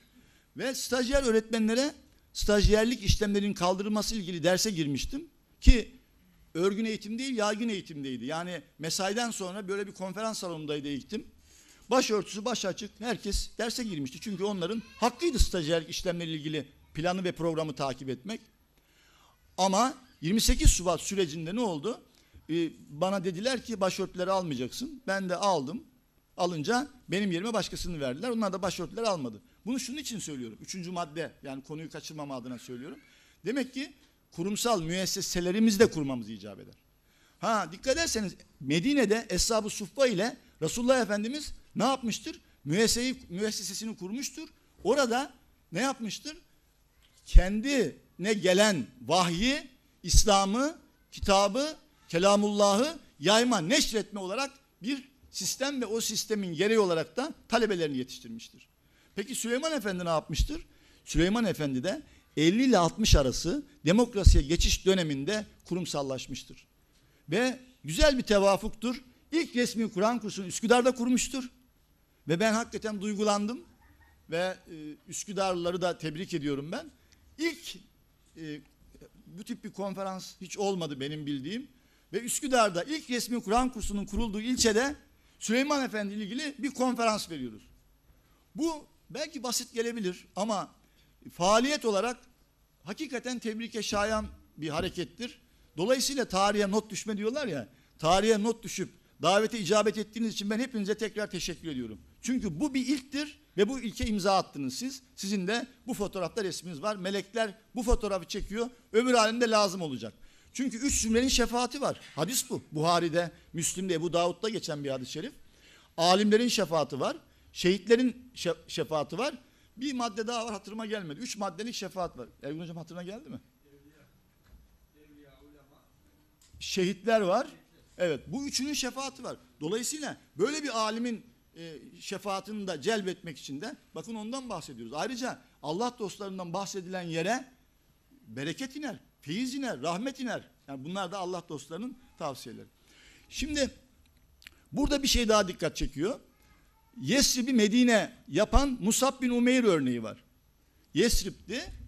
ve stajyer öğretmenlere stajyerlik işlemlerinin kaldırılması ilgili derse girmiştim ki örgün eğitim değil yaygın eğitimdeydi. Yani mesaiden sonra böyle bir konferans salonundaydı eğitim. Başörtüsü baş açık herkes derse girmişti. Çünkü onların hakkıydı stajyerlik işlemleriyle ilgili planı ve programı takip etmek. Ama 28 Şubat sürecinde ne oldu? Ee, bana dediler ki başörtüleri almayacaksın. Ben de aldım. Alınca benim yerime başkasını verdiler. Onlar da başörtüleri almadı. Bunu şunun için söylüyorum. Üçüncü madde yani konuyu kaçırmama adına söylüyorum. Demek ki kurumsal müesseselerimizi de kurmamız icap eder. Ha dikkat ederseniz Medine'de Eshab-ı Suffa ile Resulullah Efendimiz ne yapmıştır? Müesseseyi, müessesesini kurmuştur. Orada ne yapmıştır? Kendine gelen vahyi, İslam'ı, kitabı Kelamullah'ı yayma, neşretme olarak bir sistem ve o sistemin gereği olarak da talebelerini yetiştirmiştir. Peki Süleyman Efendi ne yapmıştır? Süleyman Efendi de 50 ile 60 arası demokrasiye geçiş döneminde kurumsallaşmıştır. Ve güzel bir tevafuktur. İlk resmi Kur'an kursunu Üsküdar'da kurmuştur. Ve ben hakikaten duygulandım. Ve e, Üsküdarlıları da tebrik ediyorum ben. İlk e, bu tip bir konferans hiç olmadı benim bildiğim ve Üsküdar'da ilk resmi Kur'an kursunun kurulduğu ilçede Süleyman Efendi ile ilgili bir konferans veriyoruz. Bu belki basit gelebilir ama faaliyet olarak hakikaten tebrike şayan bir harekettir. Dolayısıyla tarihe not düşme diyorlar ya, tarihe not düşüp davete icabet ettiğiniz için ben hepinize tekrar teşekkür ediyorum. Çünkü bu bir ilktir ve bu ilke imza attınız siz. Sizin de bu fotoğrafta resminiz var. Melekler bu fotoğrafı çekiyor. Ömür halinde lazım olacak. Çünkü üç cümlenin şefaati var. Hadis bu. Buhari'de, Müslim'de, Ebu Davud'da geçen bir hadis-i şerif. Alimlerin şefaati var. Şehitlerin şefaati var. Bir madde daha var hatırıma gelmedi. Üç maddelik şefaat var. Ergun Hocam hatırına geldi mi? Şehitler var. Evet bu üçünün şefaati var. Dolayısıyla böyle bir alimin e, şefaatini de celbetmek için de bakın ondan bahsediyoruz. Ayrıca Allah dostlarından bahsedilen yere bereket iner feyiz iner, rahmet iner. Yani bunlar da Allah dostlarının tavsiyeleri. Şimdi burada bir şey daha dikkat çekiyor. Yesrib'i Medine yapan Musab bin Umeyr örneği var. Yesrib'di.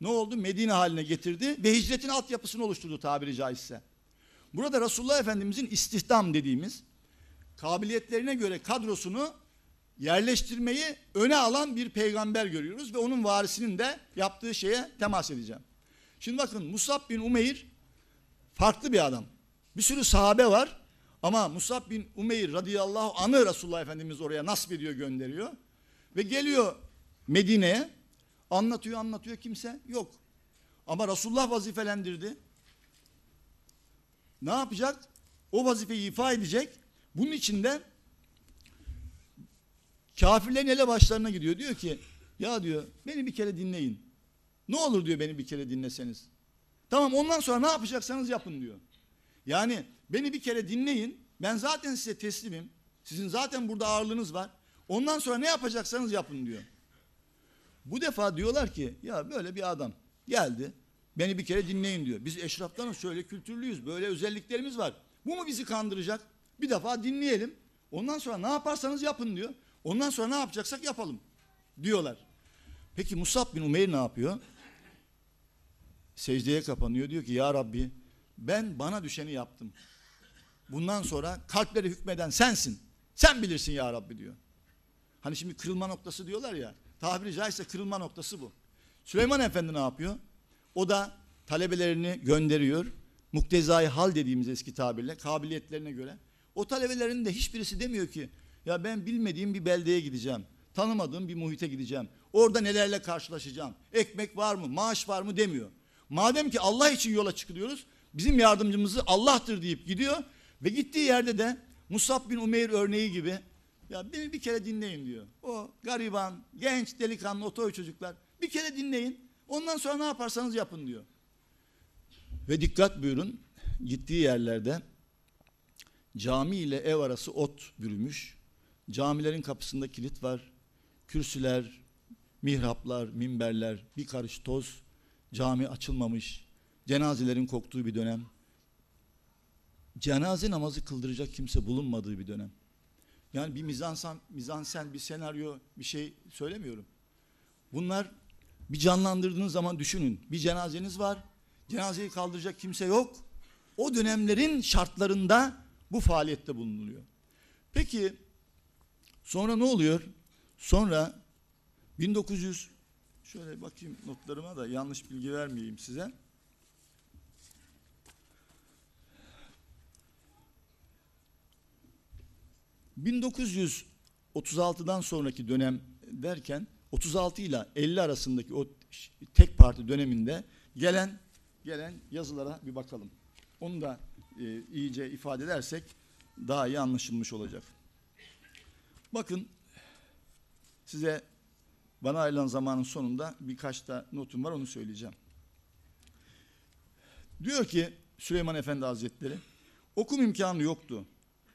Ne oldu? Medine haline getirdi ve hicretin altyapısını oluşturdu tabiri caizse. Burada Resulullah Efendimizin istihdam dediğimiz kabiliyetlerine göre kadrosunu yerleştirmeyi öne alan bir peygamber görüyoruz ve onun varisinin de yaptığı şeye temas edeceğim. Şimdi bakın Musab bin Umeyr farklı bir adam. Bir sürü sahabe var ama Musab bin Umeyr radıyallahu anı Resulullah Efendimiz oraya nasip ediyor gönderiyor. Ve geliyor Medine'ye anlatıyor anlatıyor kimse yok. Ama Resulullah vazifelendirdi. Ne yapacak? O vazifeyi ifa edecek. Bunun için de kafirlerin ele başlarına gidiyor. Diyor ki ya diyor beni bir kere dinleyin. Ne olur diyor beni bir kere dinleseniz. Tamam ondan sonra ne yapacaksanız yapın diyor. Yani beni bir kere dinleyin. Ben zaten size teslimim. Sizin zaten burada ağırlığınız var. Ondan sonra ne yapacaksanız yapın diyor. Bu defa diyorlar ki ya böyle bir adam geldi. Beni bir kere dinleyin diyor. Biz eşraftanız şöyle kültürlüyüz. Böyle özelliklerimiz var. Bu mu bizi kandıracak? Bir defa dinleyelim. Ondan sonra ne yaparsanız yapın diyor. Ondan sonra ne yapacaksak yapalım diyorlar. Peki Musab bin Umeyr ne yapıyor? secdeye kapanıyor. Diyor ki ya Rabbi ben bana düşeni yaptım. Bundan sonra kalpleri hükmeden sensin. Sen bilirsin ya Rabbi diyor. Hani şimdi kırılma noktası diyorlar ya. Tabiri caizse kırılma noktası bu. Süleyman Efendi ne yapıyor? O da talebelerini gönderiyor. Muktezai hal dediğimiz eski tabirle kabiliyetlerine göre. O talebelerin de hiçbirisi demiyor ki ya ben bilmediğim bir beldeye gideceğim. Tanımadığım bir muhite gideceğim. Orada nelerle karşılaşacağım? Ekmek var mı? Maaş var mı? demiyor. Madem ki Allah için yola çıkılıyoruz, bizim yardımcımızı Allah'tır deyip gidiyor ve gittiği yerde de Musab bin Umeyr örneği gibi ya beni bir kere dinleyin diyor. O gariban, genç, delikanlı, otoy çocuklar bir kere dinleyin. Ondan sonra ne yaparsanız yapın diyor. Ve dikkat buyurun gittiği yerlerde cami ile ev arası ot bürümüş. Camilerin kapısında kilit var. Kürsüler, mihraplar, minberler, bir karış toz. Cami açılmamış, cenazelerin koktuğu bir dönem. Cenaze namazı kıldıracak kimse bulunmadığı bir dönem. Yani bir mizansen, mizansen bir senaryo bir şey söylemiyorum. Bunlar bir canlandırdığınız zaman düşünün. Bir cenazeniz var. Cenazeyi kaldıracak kimse yok. O dönemlerin şartlarında bu faaliyette bulunuluyor. Peki sonra ne oluyor? Sonra 1900 Şöyle bakayım notlarıma da yanlış bilgi vermeyeyim size. ...1936'dan sonraki dönem derken 36 ile 50 arasındaki o tek parti döneminde gelen gelen yazılara bir bakalım. Onu da e, iyice ifade edersek daha iyi anlaşılmış olacak. Bakın size bana ayrılan zamanın sonunda birkaç da notum var onu söyleyeceğim. Diyor ki Süleyman Efendi Hazretleri, okum imkanı yoktu.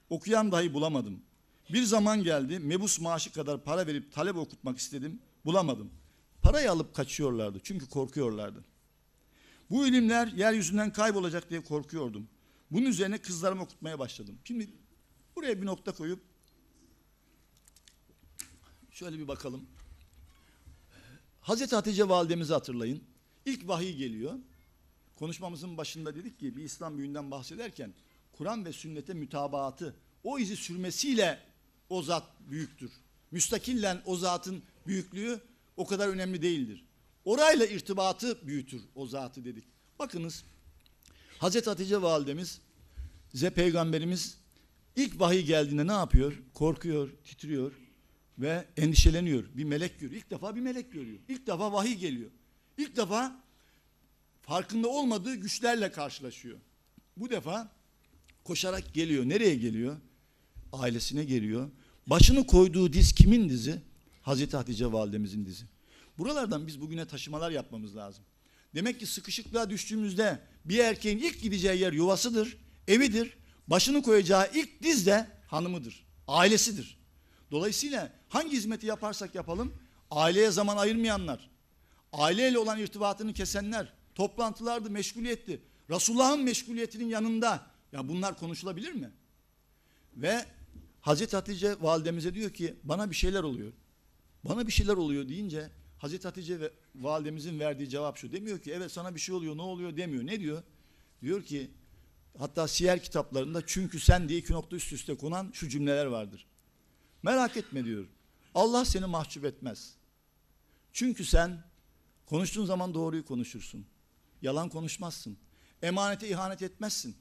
Okuyan dahi bulamadım. Bir zaman geldi, mebus maaşı kadar para verip talep okutmak istedim, bulamadım. Parayı alıp kaçıyorlardı çünkü korkuyorlardı. Bu ilimler yeryüzünden kaybolacak diye korkuyordum. Bunun üzerine kızlarımı okutmaya başladım. Şimdi buraya bir nokta koyup şöyle bir bakalım. Hazreti Hatice validemizi hatırlayın. İlk vahiy geliyor. Konuşmamızın başında dedik ki bir İslam büyüğünden bahsederken Kur'an ve sünnete mütabaatı o izi sürmesiyle o zat büyüktür. Müstakillen o zatın büyüklüğü o kadar önemli değildir. Orayla irtibatı büyütür o zatı dedik. Bakınız Hazreti Hatice validemiz bize peygamberimiz ilk vahiy geldiğinde ne yapıyor? Korkuyor, titriyor ve endişeleniyor. Bir melek görüyor. İlk defa bir melek görüyor. İlk defa vahiy geliyor. İlk defa farkında olmadığı güçlerle karşılaşıyor. Bu defa koşarak geliyor. Nereye geliyor? Ailesine geliyor. Başını koyduğu diz kimin dizi? Hazreti Hatice validemizin dizi. Buralardan biz bugüne taşımalar yapmamız lazım. Demek ki sıkışıklığa düştüğümüzde bir erkeğin ilk gideceği yer yuvasıdır, evidir. Başını koyacağı ilk diz de hanımıdır, ailesidir. Dolayısıyla Hangi hizmeti yaparsak yapalım aileye zaman ayırmayanlar, aileyle olan irtibatını kesenler, toplantılardı, meşguliyetti. Resulullah'ın meşguliyetinin yanında ya bunlar konuşulabilir mi? Ve Hazreti Hatice validemize diyor ki bana bir şeyler oluyor. Bana bir şeyler oluyor deyince Hazreti Hatice ve validemizin verdiği cevap şu. Demiyor ki evet sana bir şey oluyor ne oluyor demiyor. Ne diyor? Diyor ki hatta siyer kitaplarında çünkü sen diye iki nokta üst üste konan şu cümleler vardır. Merak etme diyor. Allah seni mahcup etmez. Çünkü sen konuştuğun zaman doğruyu konuşursun. Yalan konuşmazsın. Emanete ihanet etmezsin.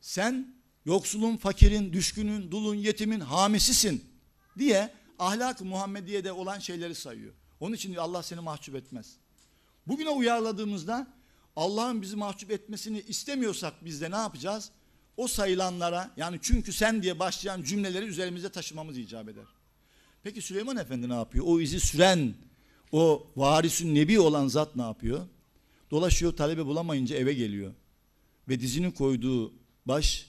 Sen yoksulun, fakirin, düşkünün, dulun, yetimin hamisisin diye ahlak-ı Muhammediye'de olan şeyleri sayıyor. Onun için Allah seni mahcup etmez. Bugüne uyarladığımızda Allah'ın bizi mahcup etmesini istemiyorsak biz de ne yapacağız? O sayılanlara yani çünkü sen diye başlayan cümleleri üzerimize taşımamız icap eder. Peki Süleyman Efendi ne yapıyor? O izi süren, o varisün nebi olan zat ne yapıyor? Dolaşıyor talebe bulamayınca eve geliyor. Ve dizinin koyduğu baş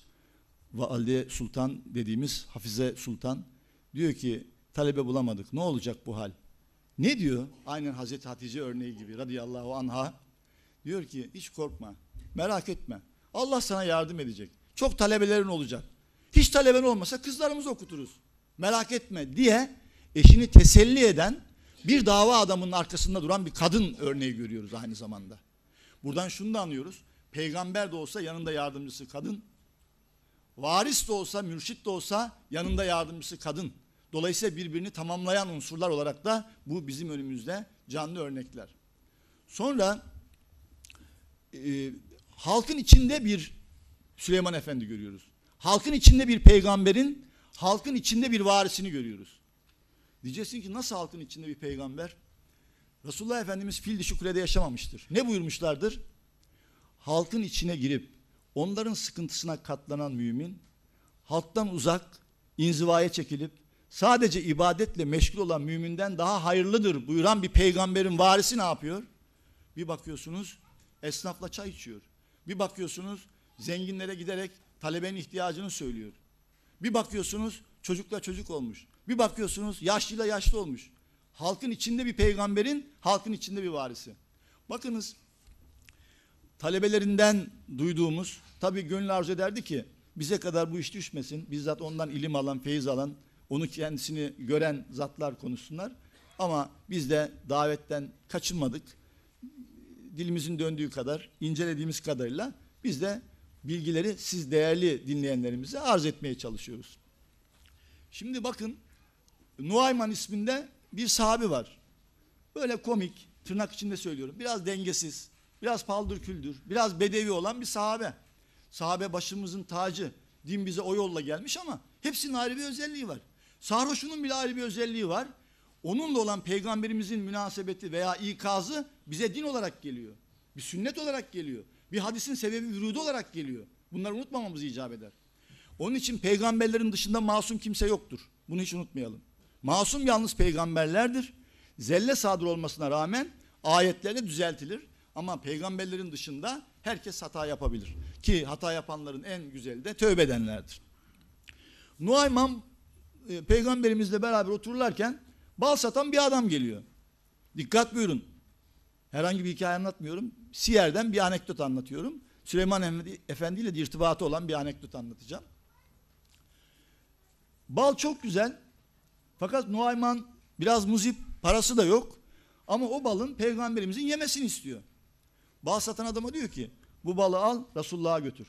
Valide Sultan dediğimiz Hafize Sultan diyor ki talebe bulamadık. Ne olacak bu hal? Ne diyor? Aynen Hazreti Hatice örneği gibi radıyallahu anha. Diyor ki hiç korkma. Merak etme. Allah sana yardım edecek. Çok talebelerin olacak. Hiç taleben olmasa kızlarımızı okuturuz merak etme diye eşini teselli eden bir dava adamının arkasında duran bir kadın örneği görüyoruz aynı zamanda. Buradan şunu da anlıyoruz. Peygamber de olsa yanında yardımcısı kadın. Varis de olsa, mürşit de olsa yanında yardımcısı kadın. Dolayısıyla birbirini tamamlayan unsurlar olarak da bu bizim önümüzde canlı örnekler. Sonra e, halkın içinde bir Süleyman Efendi görüyoruz. Halkın içinde bir peygamberin halkın içinde bir varisini görüyoruz. Diyeceksin ki nasıl halkın içinde bir peygamber? Resulullah Efendimiz fil dişi kulede yaşamamıştır. Ne buyurmuşlardır? Halkın içine girip onların sıkıntısına katlanan mümin, halktan uzak, inzivaya çekilip sadece ibadetle meşgul olan müminden daha hayırlıdır buyuran bir peygamberin varisi ne yapıyor? Bir bakıyorsunuz esnafla çay içiyor. Bir bakıyorsunuz zenginlere giderek talebenin ihtiyacını söylüyor. Bir bakıyorsunuz çocukla çocuk olmuş. Bir bakıyorsunuz yaşlıyla yaşlı olmuş. Halkın içinde bir peygamberin, halkın içinde bir varisi. Bakınız talebelerinden duyduğumuz tabii gönül arzu ederdi ki bize kadar bu iş düşmesin. Bizzat ondan ilim alan, feyiz alan, onu kendisini gören zatlar konuşsunlar. Ama biz de davetten kaçınmadık. Dilimizin döndüğü kadar, incelediğimiz kadarıyla biz de bilgileri siz değerli dinleyenlerimize arz etmeye çalışıyoruz. Şimdi bakın Nuayman isminde bir sahabi var. Böyle komik, tırnak içinde söylüyorum. Biraz dengesiz, biraz paldır küldür, biraz bedevi olan bir sahabe. Sahabe başımızın tacı. Din bize o yolla gelmiş ama hepsinin ayrı bir özelliği var. Sarhoşunun bile ayrı bir özelliği var. Onunla olan peygamberimizin münasebeti veya ikazı bize din olarak geliyor. Bir sünnet olarak geliyor. Bir hadisin sebebi vücudu olarak geliyor. Bunları unutmamamız icap eder. Onun için peygamberlerin dışında masum kimse yoktur. Bunu hiç unutmayalım. Masum yalnız peygamberlerdir. Zelle sadır olmasına rağmen ayetlerle düzeltilir. Ama peygamberlerin dışında herkes hata yapabilir. Ki hata yapanların en güzeli de tövbe edenlerdir. Nuayman e, peygamberimizle beraber otururlarken bal satan bir adam geliyor. Dikkat buyurun. Herhangi bir hikaye anlatmıyorum. Siyer'den bir anekdot anlatıyorum. Süleyman Efendi ile de irtibatı olan bir anekdot anlatacağım. Bal çok güzel fakat Nuayman biraz muzip parası da yok ama o balın peygamberimizin yemesini istiyor. Bal satan adama diyor ki bu balı al Resulullah'a götür.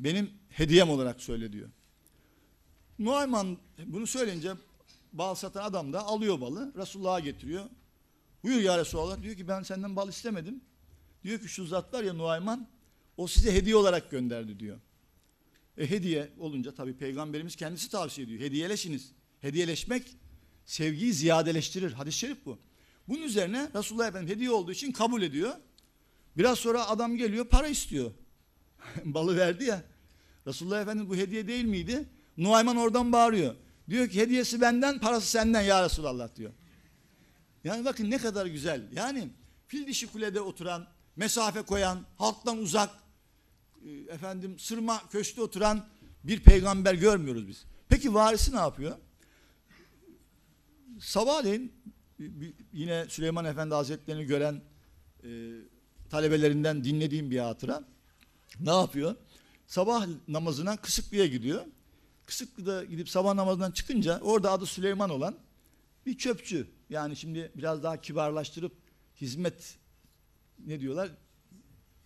Benim hediyem olarak söyle diyor. Nuayman bunu söyleyince bal satan adam da alıyor balı Resulullah'a getiriyor. Buyur ya Resulallah. Diyor ki ben senden bal istemedim. Diyor ki şu zat var ya Nuayman o size hediye olarak gönderdi diyor. E hediye olunca tabii peygamberimiz kendisi tavsiye ediyor. Hediyeleşiniz. Hediyeleşmek sevgiyi ziyadeleştirir. Hadis-i şerif bu. Bunun üzerine Resulullah Efendimiz hediye olduğu için kabul ediyor. Biraz sonra adam geliyor para istiyor. Balı verdi ya. Resulullah Efendimiz bu hediye değil miydi? Nuayman oradan bağırıyor. Diyor ki hediyesi benden parası senden ya Resulallah diyor. Yani bakın ne kadar güzel. Yani fil dişi kulede oturan, mesafe koyan, halktan uzak, e, efendim sırma köşkte oturan bir peygamber görmüyoruz biz. Peki varisi ne yapıyor? Sabahleyin e, yine Süleyman Efendi Hazretlerini gören e, talebelerinden dinlediğim bir hatıra. Ne yapıyor? Sabah namazından Kısıklı'ya gidiyor. Kısıklı'da gidip sabah namazından çıkınca orada adı Süleyman olan bir çöpçü yani şimdi biraz daha kibarlaştırıp hizmet ne diyorlar?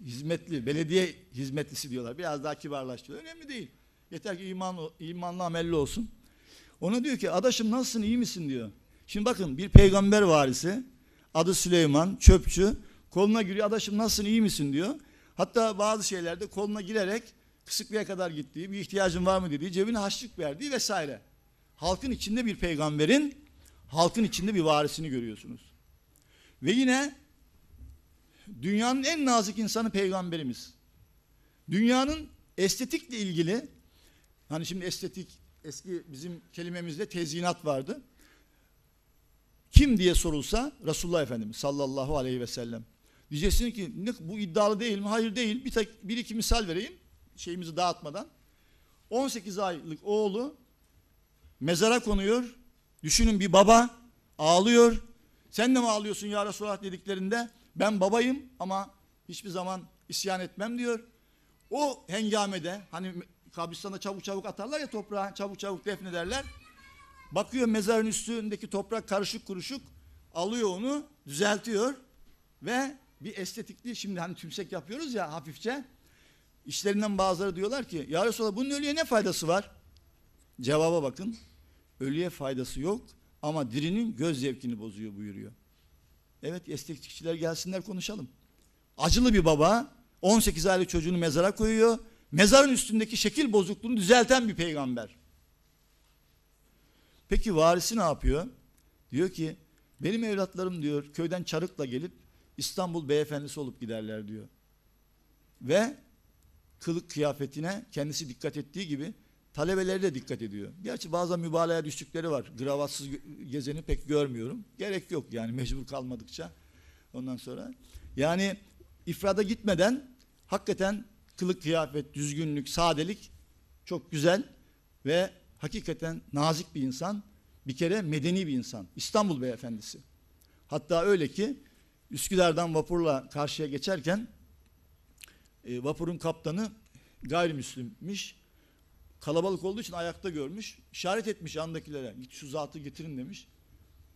Hizmetli, belediye hizmetlisi diyorlar. Biraz daha kibarlaştırıyor Önemli değil. Yeter ki iman, imanlı amelli olsun. Ona diyor ki adaşım nasılsın iyi misin diyor. Şimdi bakın bir peygamber varisi adı Süleyman çöpçü koluna giriyor adaşım nasılsın iyi misin diyor. Hatta bazı şeylerde koluna girerek kısıklığa kadar gittiği bir ihtiyacın var mı dediği cebine haçlık verdiği vesaire. Halkın içinde bir peygamberin halkın içinde bir varisini görüyorsunuz. Ve yine dünyanın en nazik insanı peygamberimiz. Dünyanın estetikle ilgili hani şimdi estetik eski bizim kelimemizde tezyinat vardı. Kim diye sorulsa Resulullah Efendimiz sallallahu aleyhi ve sellem. Diyeceksin ki bu iddialı değil mi? Hayır değil. Bir, tek, bir iki misal vereyim şeyimizi dağıtmadan. 18 aylık oğlu mezara konuyor. Düşünün bir baba ağlıyor. Sen de mi ağlıyorsun ya Resulallah dediklerinde ben babayım ama hiçbir zaman isyan etmem diyor. O hengamede hani kabristanda çabuk çabuk atarlar ya toprağa çabuk çabuk defnederler. Bakıyor mezarın üstündeki toprak karışık kuruşuk alıyor onu düzeltiyor ve bir estetikli şimdi hani tümsek yapıyoruz ya hafifçe. işlerinden bazıları diyorlar ki ya Resulallah bunun ölüye ne faydası var? Cevaba bakın. Ölüye faydası yok ama dirinin göz zevkini bozuyor buyuruyor. Evet estetikçiler gelsinler konuşalım. Acılı bir baba 18 aylık çocuğunu mezara koyuyor. Mezarın üstündeki şekil bozukluğunu düzelten bir peygamber. Peki varisi ne yapıyor? Diyor ki benim evlatlarım diyor köyden çarıkla gelip İstanbul beyefendisi olup giderler diyor. Ve kılık kıyafetine kendisi dikkat ettiği gibi Talebeleri de dikkat ediyor. Gerçi bazen mübalağaya düştükleri var. Gravatsız gezeni pek görmüyorum. Gerek yok yani mecbur kalmadıkça. Ondan sonra yani ifrada gitmeden hakikaten kılık kıyafet, düzgünlük, sadelik çok güzel ve hakikaten nazik bir insan. Bir kere medeni bir insan. İstanbul beyefendisi. Hatta öyle ki Üsküdar'dan vapurla karşıya geçerken e, vapurun kaptanı gayrimüslimmiş. Kalabalık olduğu için ayakta görmüş. İşaret etmiş yandakilere. Git şu zatı getirin demiş.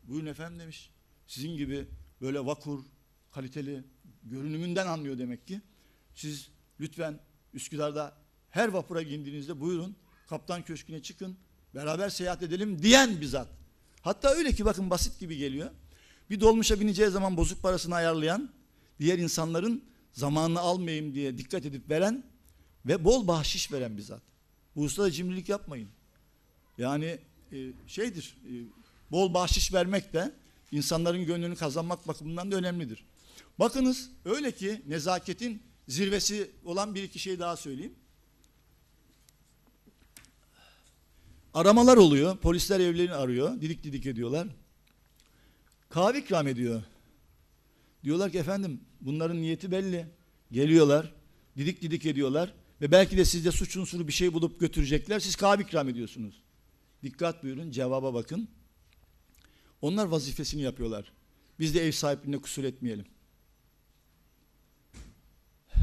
Buyurun efendim demiş. Sizin gibi böyle vakur, kaliteli görünümünden anlıyor demek ki. Siz lütfen Üsküdar'da her vapura gindiğinizde buyurun kaptan köşküne çıkın beraber seyahat edelim diyen bir zat. Hatta öyle ki bakın basit gibi geliyor. Bir dolmuşa bineceği zaman bozuk parasını ayarlayan, diğer insanların zamanını almayayım diye dikkat edip veren ve bol bahşiş veren bir zat. Usta da cimrilik yapmayın. Yani e, şeydir, e, bol bahşiş vermek de insanların gönlünü kazanmak bakımından da önemlidir. Bakınız öyle ki nezaketin zirvesi olan bir iki şey daha söyleyeyim. Aramalar oluyor. Polisler evlerini arıyor. Didik didik ediyorlar. Kahve ikram ediyor. Diyorlar ki efendim bunların niyeti belli. Geliyorlar. Didik didik ediyorlar. Ve belki de sizde suç unsuru bir şey bulup götürecekler. Siz kahve ikram ediyorsunuz. Dikkat buyurun, cevaba bakın. Onlar vazifesini yapıyorlar. Biz de ev sahipliğine kusur etmeyelim.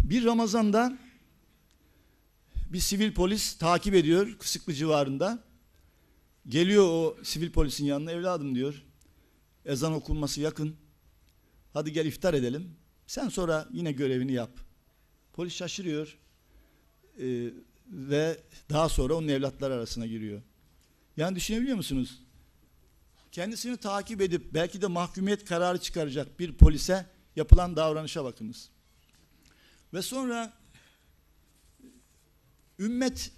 Bir Ramazan'da bir sivil polis takip ediyor Kısıklı civarında. Geliyor o sivil polisin yanına evladım diyor. Ezan okunması yakın. Hadi gel iftar edelim. Sen sonra yine görevini yap. Polis şaşırıyor. E, ve daha sonra onun evlatları arasına giriyor. Yani düşünebiliyor musunuz? Kendisini takip edip belki de mahkumiyet kararı çıkaracak bir polise yapılan davranışa bakınız. Ve sonra ümmet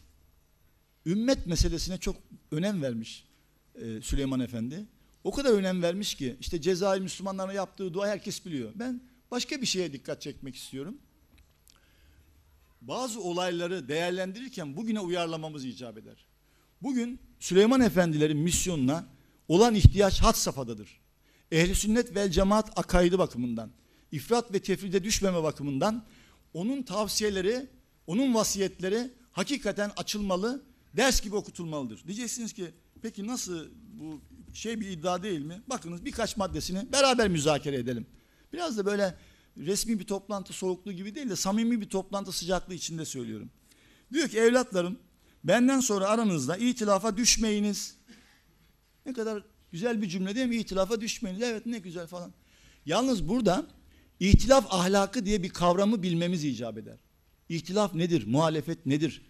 ümmet meselesine çok önem vermiş e, Süleyman Efendi. O kadar önem vermiş ki işte Cezayir Müslümanlarına yaptığı dua herkes biliyor. Ben başka bir şeye dikkat çekmek istiyorum bazı olayları değerlendirirken bugüne uyarlamamız icap eder. Bugün Süleyman Efendilerin misyonuna olan ihtiyaç hat safhadadır. Ehli sünnet ve cemaat akaidi bakımından, ifrat ve tefride düşmeme bakımından onun tavsiyeleri, onun vasiyetleri hakikaten açılmalı, ders gibi okutulmalıdır. Diyeceksiniz ki peki nasıl bu şey bir iddia değil mi? Bakınız birkaç maddesini beraber müzakere edelim. Biraz da böyle resmi bir toplantı soğukluğu gibi değil de samimi bir toplantı sıcaklığı içinde söylüyorum. Diyor ki evlatlarım benden sonra aranızda itilafa düşmeyiniz. Ne kadar güzel bir cümle değil mi? İtilafa düşmeyiniz. Evet ne güzel falan. Yalnız burada itilaf ahlakı diye bir kavramı bilmemiz icap eder. İhtilaf nedir? Muhalefet nedir?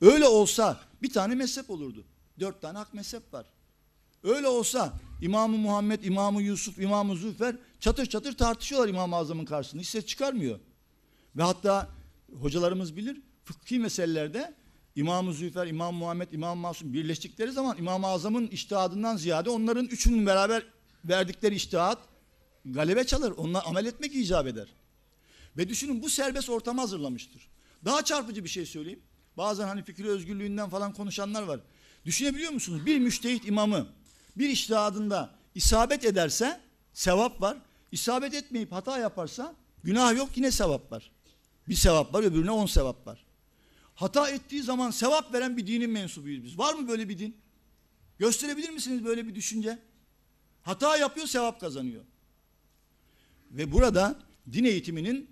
Öyle olsa bir tane mezhep olurdu. Dört tane hak mezhep var. Öyle olsa İmamı Muhammed, İmamı Yusuf, İmamı Züfer çatır çatır tartışıyorlar İmam-ı Azam'ın karşısında. Hiç ses çıkarmıyor. Ve hatta hocalarımız bilir fıkhi meselelerde İmam-ı Zülfer, İmam Muhammed, İmam Masum birleştikleri zaman İmam-ı Azam'ın iştihadından ziyade onların üçünün beraber verdikleri iştihat galebe çalır. Onunla amel etmek icap eder. Ve düşünün bu serbest ortamı hazırlamıştır. Daha çarpıcı bir şey söyleyeyim. Bazen hani fikri özgürlüğünden falan konuşanlar var. Düşünebiliyor musunuz? Bir müştehit imamı bir iştihadında isabet ederse sevap var. İsabet etmeyip hata yaparsa günah yok yine sevap var. Bir sevap var öbürüne on sevap var. Hata ettiği zaman sevap veren bir dinin mensubuyuz biz. Var mı böyle bir din? Gösterebilir misiniz böyle bir düşünce? Hata yapıyor sevap kazanıyor. Ve burada din eğitiminin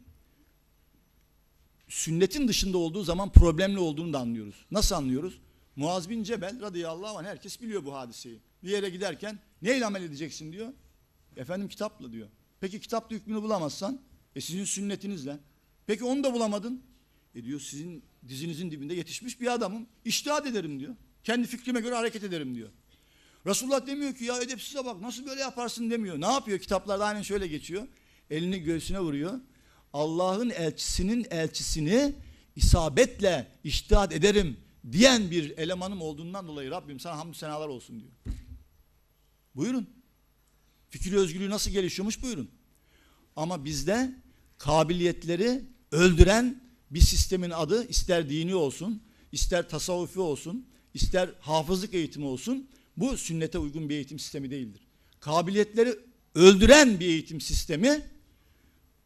sünnetin dışında olduğu zaman problemli olduğunu da anlıyoruz. Nasıl anlıyoruz? Muaz bin Cebel radıyallahu anh herkes biliyor bu hadiseyi. Bir yere giderken neyle amel edeceksin diyor. Efendim kitapla diyor. Peki kitapla hükmünü bulamazsan e sizin sünnetinizle. Peki onu da bulamadın. E diyor sizin dizinizin dibinde yetişmiş bir adamım. İçtihat ederim diyor. Kendi fikrime göre hareket ederim diyor. Resulullah demiyor ki ya edepsize bak nasıl böyle yaparsın demiyor. Ne yapıyor? Kitaplarda aynen şöyle geçiyor. Elini göğsüne vuruyor. Allah'ın elçisinin elçisini isabetle iştihat ederim diyen bir elemanım olduğundan dolayı Rabbim sana hamdü senalar olsun diyor. Buyurun. Fikir özgürlüğü nasıl gelişiyormuş buyurun. Ama bizde kabiliyetleri öldüren bir sistemin adı ister dini olsun, ister tasavvufi olsun, ister hafızlık eğitimi olsun bu sünnete uygun bir eğitim sistemi değildir. Kabiliyetleri öldüren bir eğitim sistemi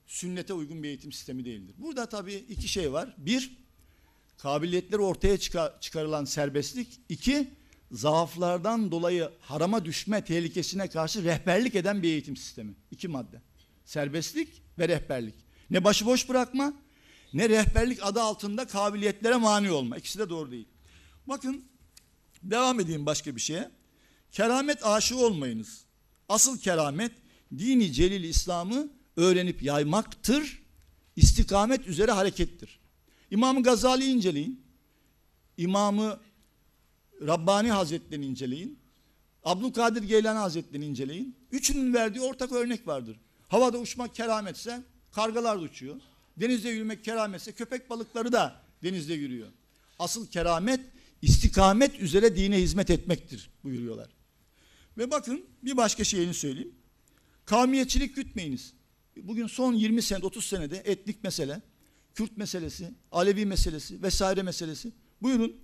sünnete uygun bir eğitim sistemi değildir. Burada tabii iki şey var. Bir, kabiliyetleri ortaya çıkarılan serbestlik. iki zaaflardan dolayı harama düşme tehlikesine karşı rehberlik eden bir eğitim sistemi. İki madde. Serbestlik ve rehberlik. Ne başıboş bırakma ne rehberlik adı altında kabiliyetlere mani olma. İkisi de doğru değil. Bakın devam edeyim başka bir şeye. Keramet aşığı olmayınız. Asıl keramet dini celil İslam'ı öğrenip yaymaktır. İstikamet üzere harekettir. İmam Gazali inceleyin. İmamı Rabbani Hazretlerini inceleyin. Abdülkadir Geylani Hazretlerini inceleyin. Üçünün verdiği ortak örnek vardır. Havada uçmak kerametse kargalar da uçuyor. Denizde yürümek kerametse köpek balıkları da denizde yürüyor. Asıl keramet istikamet üzere dine hizmet etmektir buyuruyorlar. Ve bakın bir başka şeyini söyleyeyim. Kavmiyetçilik gütmeyiniz. Bugün son 20 sene 30 senede etnik mesele Kürt meselesi, Alevi meselesi vesaire meselesi. Buyurun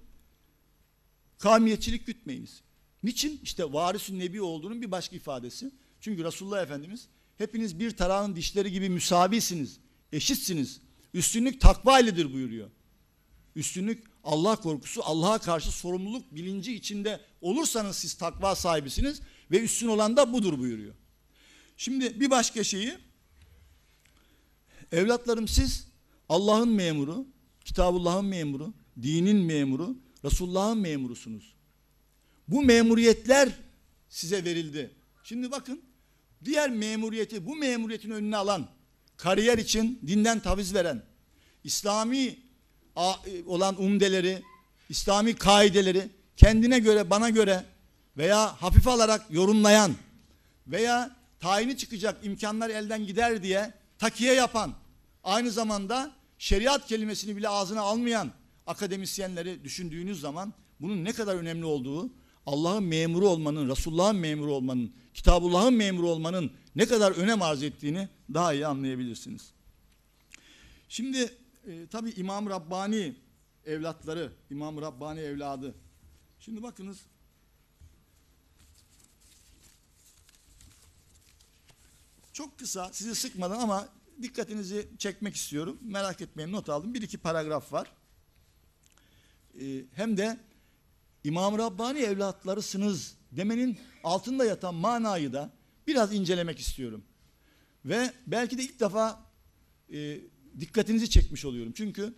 Kamiyetçilik gütmeyiniz. Niçin? İşte varisün nebi olduğunun bir başka ifadesi. Çünkü Resulullah Efendimiz hepiniz bir tarağın dişleri gibi müsavisiniz, eşitsiniz. Üstünlük takva iledir buyuruyor. Üstünlük Allah korkusu, Allah'a karşı sorumluluk bilinci içinde olursanız siz takva sahibisiniz ve üstün olan da budur buyuruyor. Şimdi bir başka şeyi evlatlarım siz Allah'ın memuru, Kitabullah'ın memuru, dinin memuru, Resulullah'ın memurusunuz. Bu memuriyetler size verildi. Şimdi bakın diğer memuriyeti bu memuriyetin önüne alan, kariyer için dinden taviz veren, İslami e, olan umdeleri, İslami kaideleri kendine göre, bana göre veya hafif alarak yorumlayan veya tayini çıkacak imkanlar elden gider diye takiye yapan, aynı zamanda şeriat kelimesini bile ağzına almayan akademisyenleri düşündüğünüz zaman bunun ne kadar önemli olduğu, Allah'ın memuru olmanın, Resulullah'ın memuru olmanın, Kitabullah'ın memuru olmanın ne kadar önem arz ettiğini daha iyi anlayabilirsiniz. Şimdi e, tabi İmam Rabbani evlatları, İmam Rabbani evladı. Şimdi bakınız çok kısa sizi sıkmadan ama dikkatinizi çekmek istiyorum. Merak etmeyin not aldım. Bir iki paragraf var. Ee, hem de İmam Rabbani evlatlarısınız demenin altında yatan manayı da biraz incelemek istiyorum. Ve belki de ilk defa e, dikkatinizi çekmiş oluyorum. Çünkü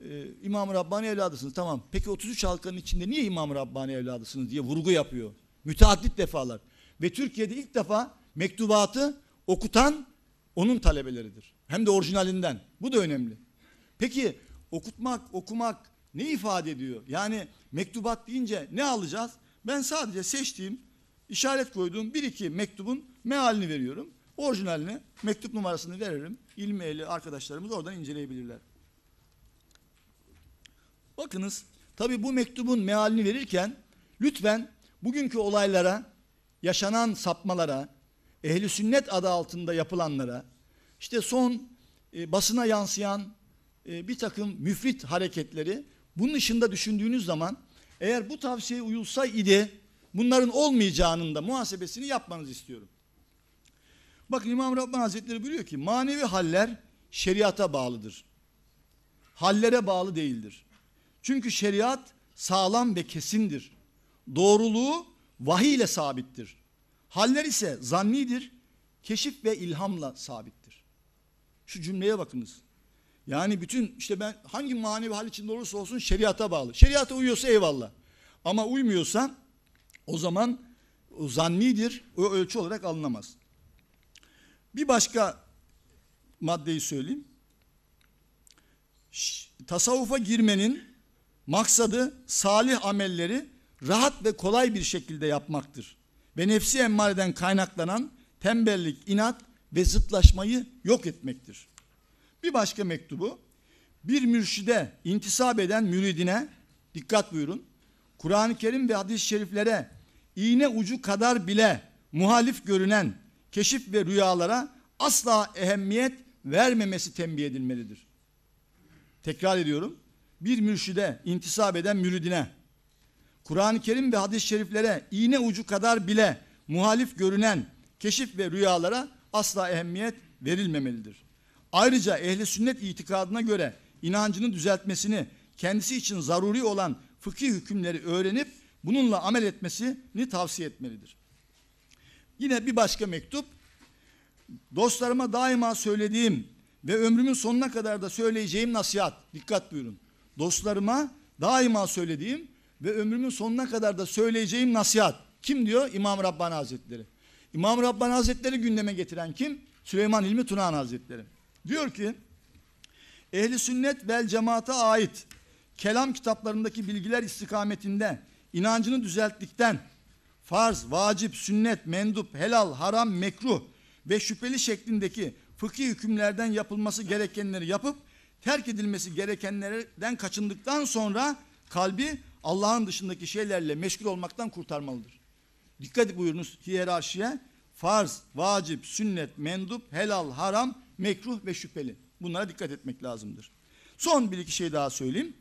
e, İmam Rabbani evladısınız. Tamam. Peki 33 halkanın içinde niye İmam Rabbani evladısınız diye vurgu yapıyor. Müteaddit defalar. Ve Türkiye'de ilk defa mektubatı okutan onun talebeleridir. Hem de orijinalinden. Bu da önemli. Peki okutmak, okumak ne ifade ediyor? Yani mektubat deyince ne alacağız? Ben sadece seçtiğim, işaret koyduğum bir iki mektubun mealini veriyorum. Orijinalini, mektup numarasını veririm. İlmi ehli arkadaşlarımız oradan inceleyebilirler. Bakınız, tabi bu mektubun mealini verirken lütfen bugünkü olaylara, yaşanan sapmalara, ehli sünnet adı altında yapılanlara işte son e, basına yansıyan e, bir takım müfrit hareketleri bunun dışında düşündüğünüz zaman eğer bu tavsiye uyulsa idi bunların olmayacağının da muhasebesini yapmanızı istiyorum. Bakın İmam Rabbani Hazretleri biliyor ki manevi haller şeriata bağlıdır. Hallere bağlı değildir. Çünkü şeriat sağlam ve kesindir. Doğruluğu vahiy ile sabittir. Haller ise zannidir, keşif ve ilhamla sabittir. Şu cümleye bakınız. Yani bütün işte ben hangi manevi hal içinde olursa olsun şeriata bağlı. Şeriata uyuyorsa eyvallah. Ama uymuyorsa o zaman o zannidir, o ölçü olarak alınamaz. Bir başka maddeyi söyleyeyim. Tasavvufa girmenin maksadı salih amelleri rahat ve kolay bir şekilde yapmaktır ve nefsi emmareden kaynaklanan tembellik, inat ve zıtlaşmayı yok etmektir. Bir başka mektubu bir mürşide intisap eden müridine dikkat buyurun. Kur'an-ı Kerim ve hadis-i şeriflere iğne ucu kadar bile muhalif görünen keşif ve rüyalara asla ehemmiyet vermemesi tembih edilmelidir. Tekrar ediyorum. Bir mürşide intisap eden müridine Kur'an-ı Kerim ve hadis-i şeriflere iğne ucu kadar bile muhalif görünen keşif ve rüyalara asla ehemmiyet verilmemelidir. Ayrıca ehli sünnet itikadına göre inancını düzeltmesini kendisi için zaruri olan fıkhi hükümleri öğrenip bununla amel etmesini tavsiye etmelidir. Yine bir başka mektup. Dostlarıma daima söylediğim ve ömrümün sonuna kadar da söyleyeceğim nasihat. Dikkat buyurun. Dostlarıma daima söylediğim ve ömrümün sonuna kadar da söyleyeceğim nasihat. Kim diyor? İmam Rabbani Hazretleri. İmam Rabbani Hazretleri gündeme getiren kim? Süleyman İlmi Tunahan Hazretleri. Diyor ki ehli sünnet vel cemaate ait kelam kitaplarındaki bilgiler istikametinde inancını düzelttikten farz, vacip, sünnet, mendup, helal, haram, mekruh ve şüpheli şeklindeki fıkhi hükümlerden yapılması gerekenleri yapıp terk edilmesi gerekenlerden kaçındıktan sonra kalbi Allah'ın dışındaki şeylerle meşgul olmaktan kurtarmalıdır. Dikkat buyurunuz hiyerarşiye. Farz, vacip, sünnet, mendup, helal, haram, mekruh ve şüpheli. Bunlara dikkat etmek lazımdır. Son bir iki şey daha söyleyeyim.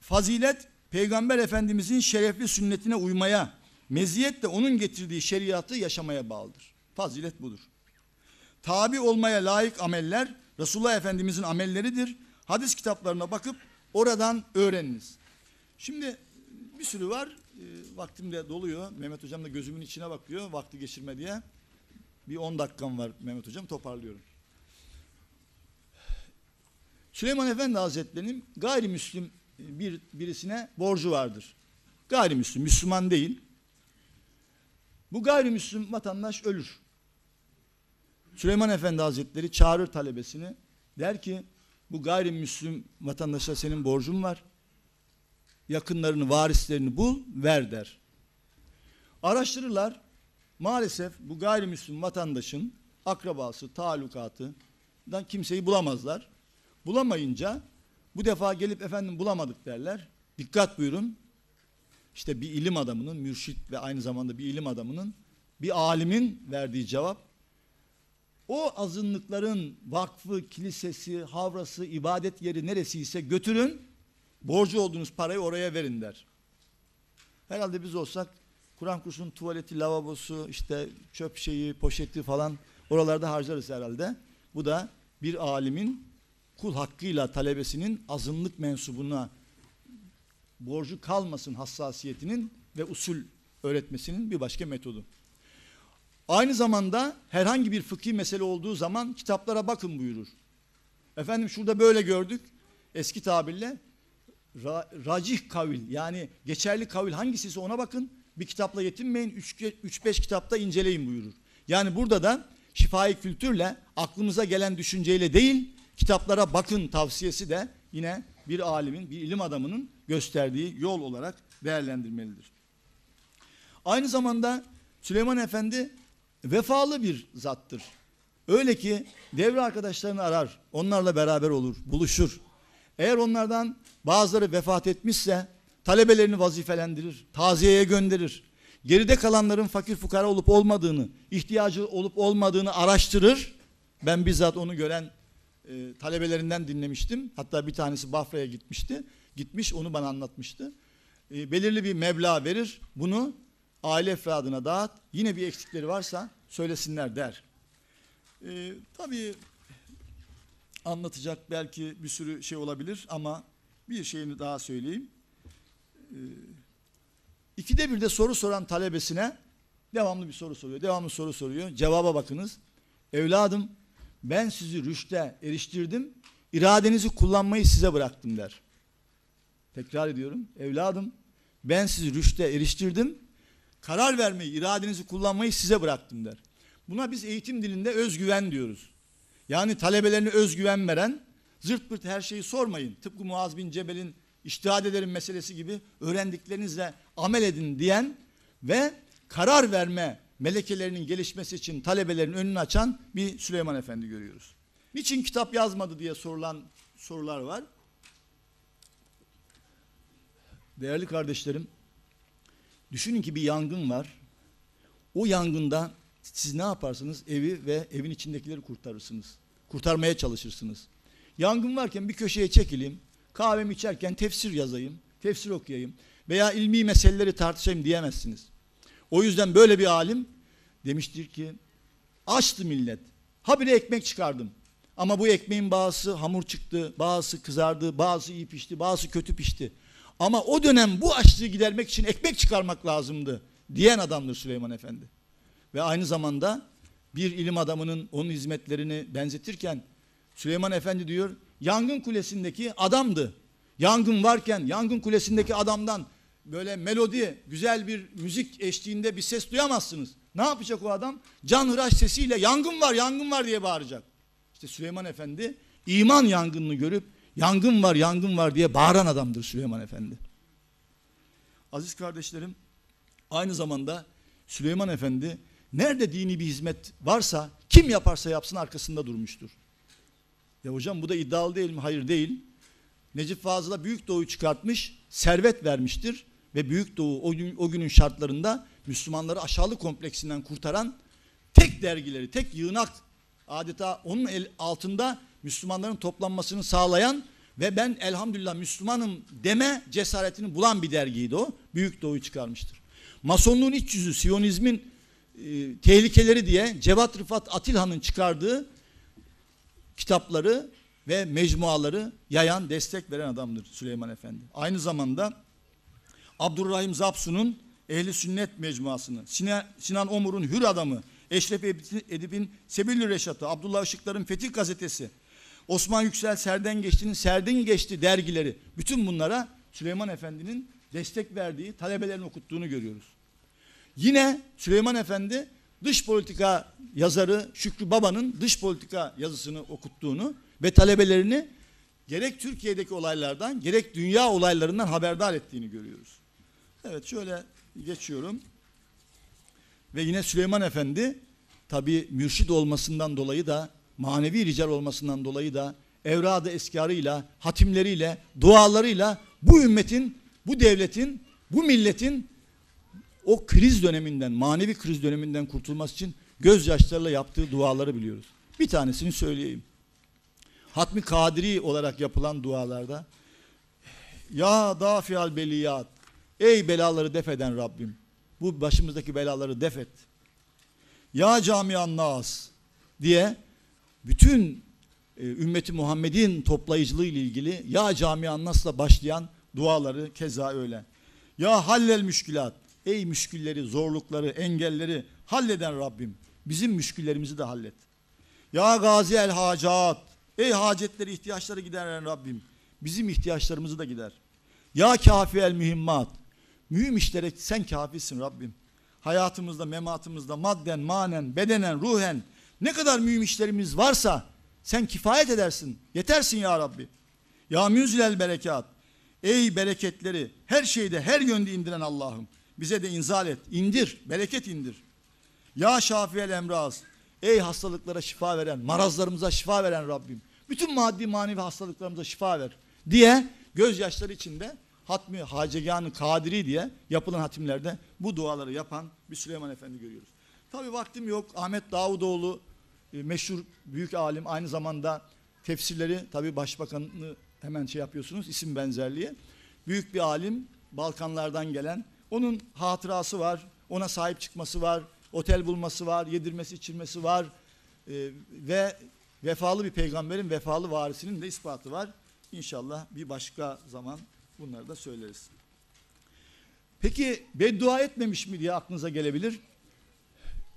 Fazilet, Peygamber Efendimizin şerefli sünnetine uymaya, meziyet de onun getirdiği şeriatı yaşamaya bağlıdır. Fazilet budur. Tabi olmaya layık ameller, Resulullah Efendimizin amelleridir. Hadis kitaplarına bakıp Oradan öğreniniz. Şimdi bir sürü var. E, vaktim de doluyor. Mehmet Hocam da gözümün içine bakıyor vakti geçirme diye. Bir 10 dakikam var Mehmet Hocam toparlıyorum. Süleyman Efendi Hazretleri'nin gayrimüslim e, bir, birisine borcu vardır. Gayrimüslim, Müslüman değil. Bu gayrimüslim vatandaş ölür. Süleyman Efendi Hazretleri çağırır talebesini. Der ki bu gayrimüslim vatandaşa senin borcun var. Yakınlarını, varislerini bul, ver der. Araştırırlar. Maalesef bu gayrimüslim vatandaşın akrabası, talukatından kimseyi bulamazlar. Bulamayınca bu defa gelip efendim bulamadık derler. Dikkat buyurun. İşte bir ilim adamının, mürşit ve aynı zamanda bir ilim adamının, bir alimin verdiği cevap o azınlıkların vakfı, kilisesi, havrası, ibadet yeri neresi ise götürün. Borcu olduğunuz parayı oraya verin der. Herhalde biz olsak Kur'an kursunun tuvaleti, lavabosu, işte çöp şeyi, poşeti falan oralarda harcarız herhalde. Bu da bir alimin kul hakkıyla talebesinin azınlık mensubuna borcu kalmasın hassasiyetinin ve usul öğretmesinin bir başka metodu. Aynı zamanda herhangi bir fıkhi mesele olduğu zaman kitaplara bakın buyurur. Efendim şurada böyle gördük. Eski tabirle ra, racih kavil yani geçerli kavil hangisiyse ona bakın. Bir kitapla yetinmeyin. 3-5 kitapta inceleyin buyurur. Yani burada da şifai kültürle aklımıza gelen düşünceyle değil kitaplara bakın tavsiyesi de yine bir alimin, bir ilim adamının gösterdiği yol olarak değerlendirmelidir. Aynı zamanda Süleyman Efendi vefalı bir zattır. Öyle ki devre arkadaşlarını arar, onlarla beraber olur, buluşur. Eğer onlardan bazıları vefat etmişse talebelerini vazifelendirir, taziyeye gönderir. Geride kalanların fakir fukara olup olmadığını, ihtiyacı olup olmadığını araştırır. Ben bizzat onu gören e, talebelerinden dinlemiştim. Hatta bir tanesi Bafra'ya gitmişti. Gitmiş onu bana anlatmıştı. E, belirli bir meblağ verir. Bunu aile efradına dağıt. Yine bir eksikleri varsa söylesinler der. E, tabii anlatacak belki bir sürü şey olabilir ama bir şeyini daha söyleyeyim. E, ikide bir de soru soran talebesine devamlı bir soru soruyor. Devamlı soru soruyor. Cevaba bakınız. Evladım ben sizi rüşte eriştirdim. İradenizi kullanmayı size bıraktım der. Tekrar ediyorum. Evladım ben sizi rüşte eriştirdim karar vermeyi, iradenizi kullanmayı size bıraktım der. Buna biz eğitim dilinde özgüven diyoruz. Yani talebelerine özgüven veren, zırt pırt her şeyi sormayın. Tıpkı Muaz bin Cebel'in iştihad ederim meselesi gibi öğrendiklerinizle amel edin diyen ve karar verme melekelerinin gelişmesi için talebelerin önünü açan bir Süleyman Efendi görüyoruz. Niçin kitap yazmadı diye sorulan sorular var. Değerli kardeşlerim, Düşünün ki bir yangın var. O yangında siz ne yaparsınız? Evi ve evin içindekileri kurtarırsınız. Kurtarmaya çalışırsınız. Yangın varken bir köşeye çekileyim. Kahvemi içerken tefsir yazayım. Tefsir okuyayım. Veya ilmi meseleleri tartışayım diyemezsiniz. O yüzden böyle bir alim demiştir ki açtı millet. Habire ekmek çıkardım. Ama bu ekmeğin bazısı hamur çıktı, bazısı kızardı, bazısı iyi pişti, bazısı kötü pişti. Ama o dönem bu açlığı gidermek için ekmek çıkarmak lazımdı diyen adamdır Süleyman Efendi. Ve aynı zamanda bir ilim adamının onun hizmetlerini benzetirken Süleyman Efendi diyor yangın kulesindeki adamdı. Yangın varken yangın kulesindeki adamdan böyle melodi güzel bir müzik eşliğinde bir ses duyamazsınız. Ne yapacak o adam? can Canhıraş sesiyle yangın var yangın var diye bağıracak. İşte Süleyman Efendi iman yangınını görüp Yangın var, yangın var diye bağıran adamdır Süleyman Efendi. Aziz kardeşlerim, aynı zamanda Süleyman Efendi nerede dini bir hizmet varsa kim yaparsa yapsın arkasında durmuştur. Ya hocam bu da iddialı değil mi? Hayır değil. Necip Fazıl'a Büyük Doğu çıkartmış, servet vermiştir ve Büyük Doğu o, gün, o günün şartlarında Müslümanları aşağılık kompleksinden kurtaran tek dergileri, tek yığınak adeta onun el altında Müslümanların toplanmasını sağlayan ve ben elhamdülillah Müslümanım deme cesaretini bulan bir dergiydi o. Büyük Doğu'yu çıkarmıştır. Masonluğun iç yüzü Siyonizmin e, tehlikeleri diye Cevat Rıfat Atilhan'ın çıkardığı kitapları ve mecmuaları yayan, destek veren adamdır Süleyman Efendi. Aynı zamanda Abdurrahim Zapsu'nun Ehli Sünnet mecmuasını, Sinan, Omur'un Hür Adamı, Eşref Edip'in Sebillü Reşat'ı, Abdullah Işıklar'ın Fetih Gazetesi, Osman Yüksel Serden Geçti'nin Serden Geçti dergileri bütün bunlara Süleyman Efendi'nin destek verdiği talebelerin okuttuğunu görüyoruz. Yine Süleyman Efendi dış politika yazarı Şükrü Baba'nın dış politika yazısını okuttuğunu ve talebelerini gerek Türkiye'deki olaylardan gerek dünya olaylarından haberdar ettiğini görüyoruz. Evet şöyle geçiyorum. Ve yine Süleyman Efendi tabi mürşid olmasından dolayı da manevi rical olmasından dolayı da evradı eskarıyla, hatimleriyle, dualarıyla bu ümmetin, bu devletin, bu milletin o kriz döneminden, manevi kriz döneminden kurtulması için gözyaşlarıyla yaptığı duaları biliyoruz. Bir tanesini söyleyeyim. Hatmi Kadiri olarak yapılan dualarda Ya dafial beliyat Ey belaları def eden Rabbim bu başımızdaki belaları def et. Ya camian nas diye bütün e, ümmeti Muhammed'in toplayıcılığı ile ilgili ya cami nasla başlayan duaları keza öyle. Ya hallel müşkülat. Ey müşkülleri, zorlukları, engelleri halleden Rabbim. Bizim müşküllerimizi de hallet. Ya gazi el hacat. Ey hacetleri, ihtiyaçları gideren Rabbim. Bizim ihtiyaçlarımızı da gider. Ya kafi el mühimmat. Mühim işlere sen kafisin Rabbim. Hayatımızda, mematımızda madden, manen, bedenen, ruhen ne kadar mühim işlerimiz varsa sen kifayet edersin. Yetersin ya Rabbi. Ya müzlel berekat. Ey bereketleri her şeyde her yönde indiren Allah'ım. Bize de inzal et. indir, Bereket indir. Ya şafiyel emraz. Ey hastalıklara şifa veren, marazlarımıza şifa veren Rabbim. Bütün maddi manevi hastalıklarımıza şifa ver. Diye gözyaşları içinde Hatmi Hacegan Kadiri diye yapılan hatimlerde bu duaları yapan bir Süleyman Efendi görüyoruz. Tabi vaktim yok. Ahmet Davutoğlu e, meşhur büyük alim aynı zamanda tefsirleri tabi başbakanı hemen şey yapıyorsunuz isim benzerliği. Büyük bir alim Balkanlardan gelen onun hatırası var ona sahip çıkması var otel bulması var yedirmesi içirmesi var ee, ve vefalı bir peygamberin vefalı varisinin de ispatı var. İnşallah bir başka zaman bunları da söyleriz. Peki beddua etmemiş mi diye aklınıza gelebilir.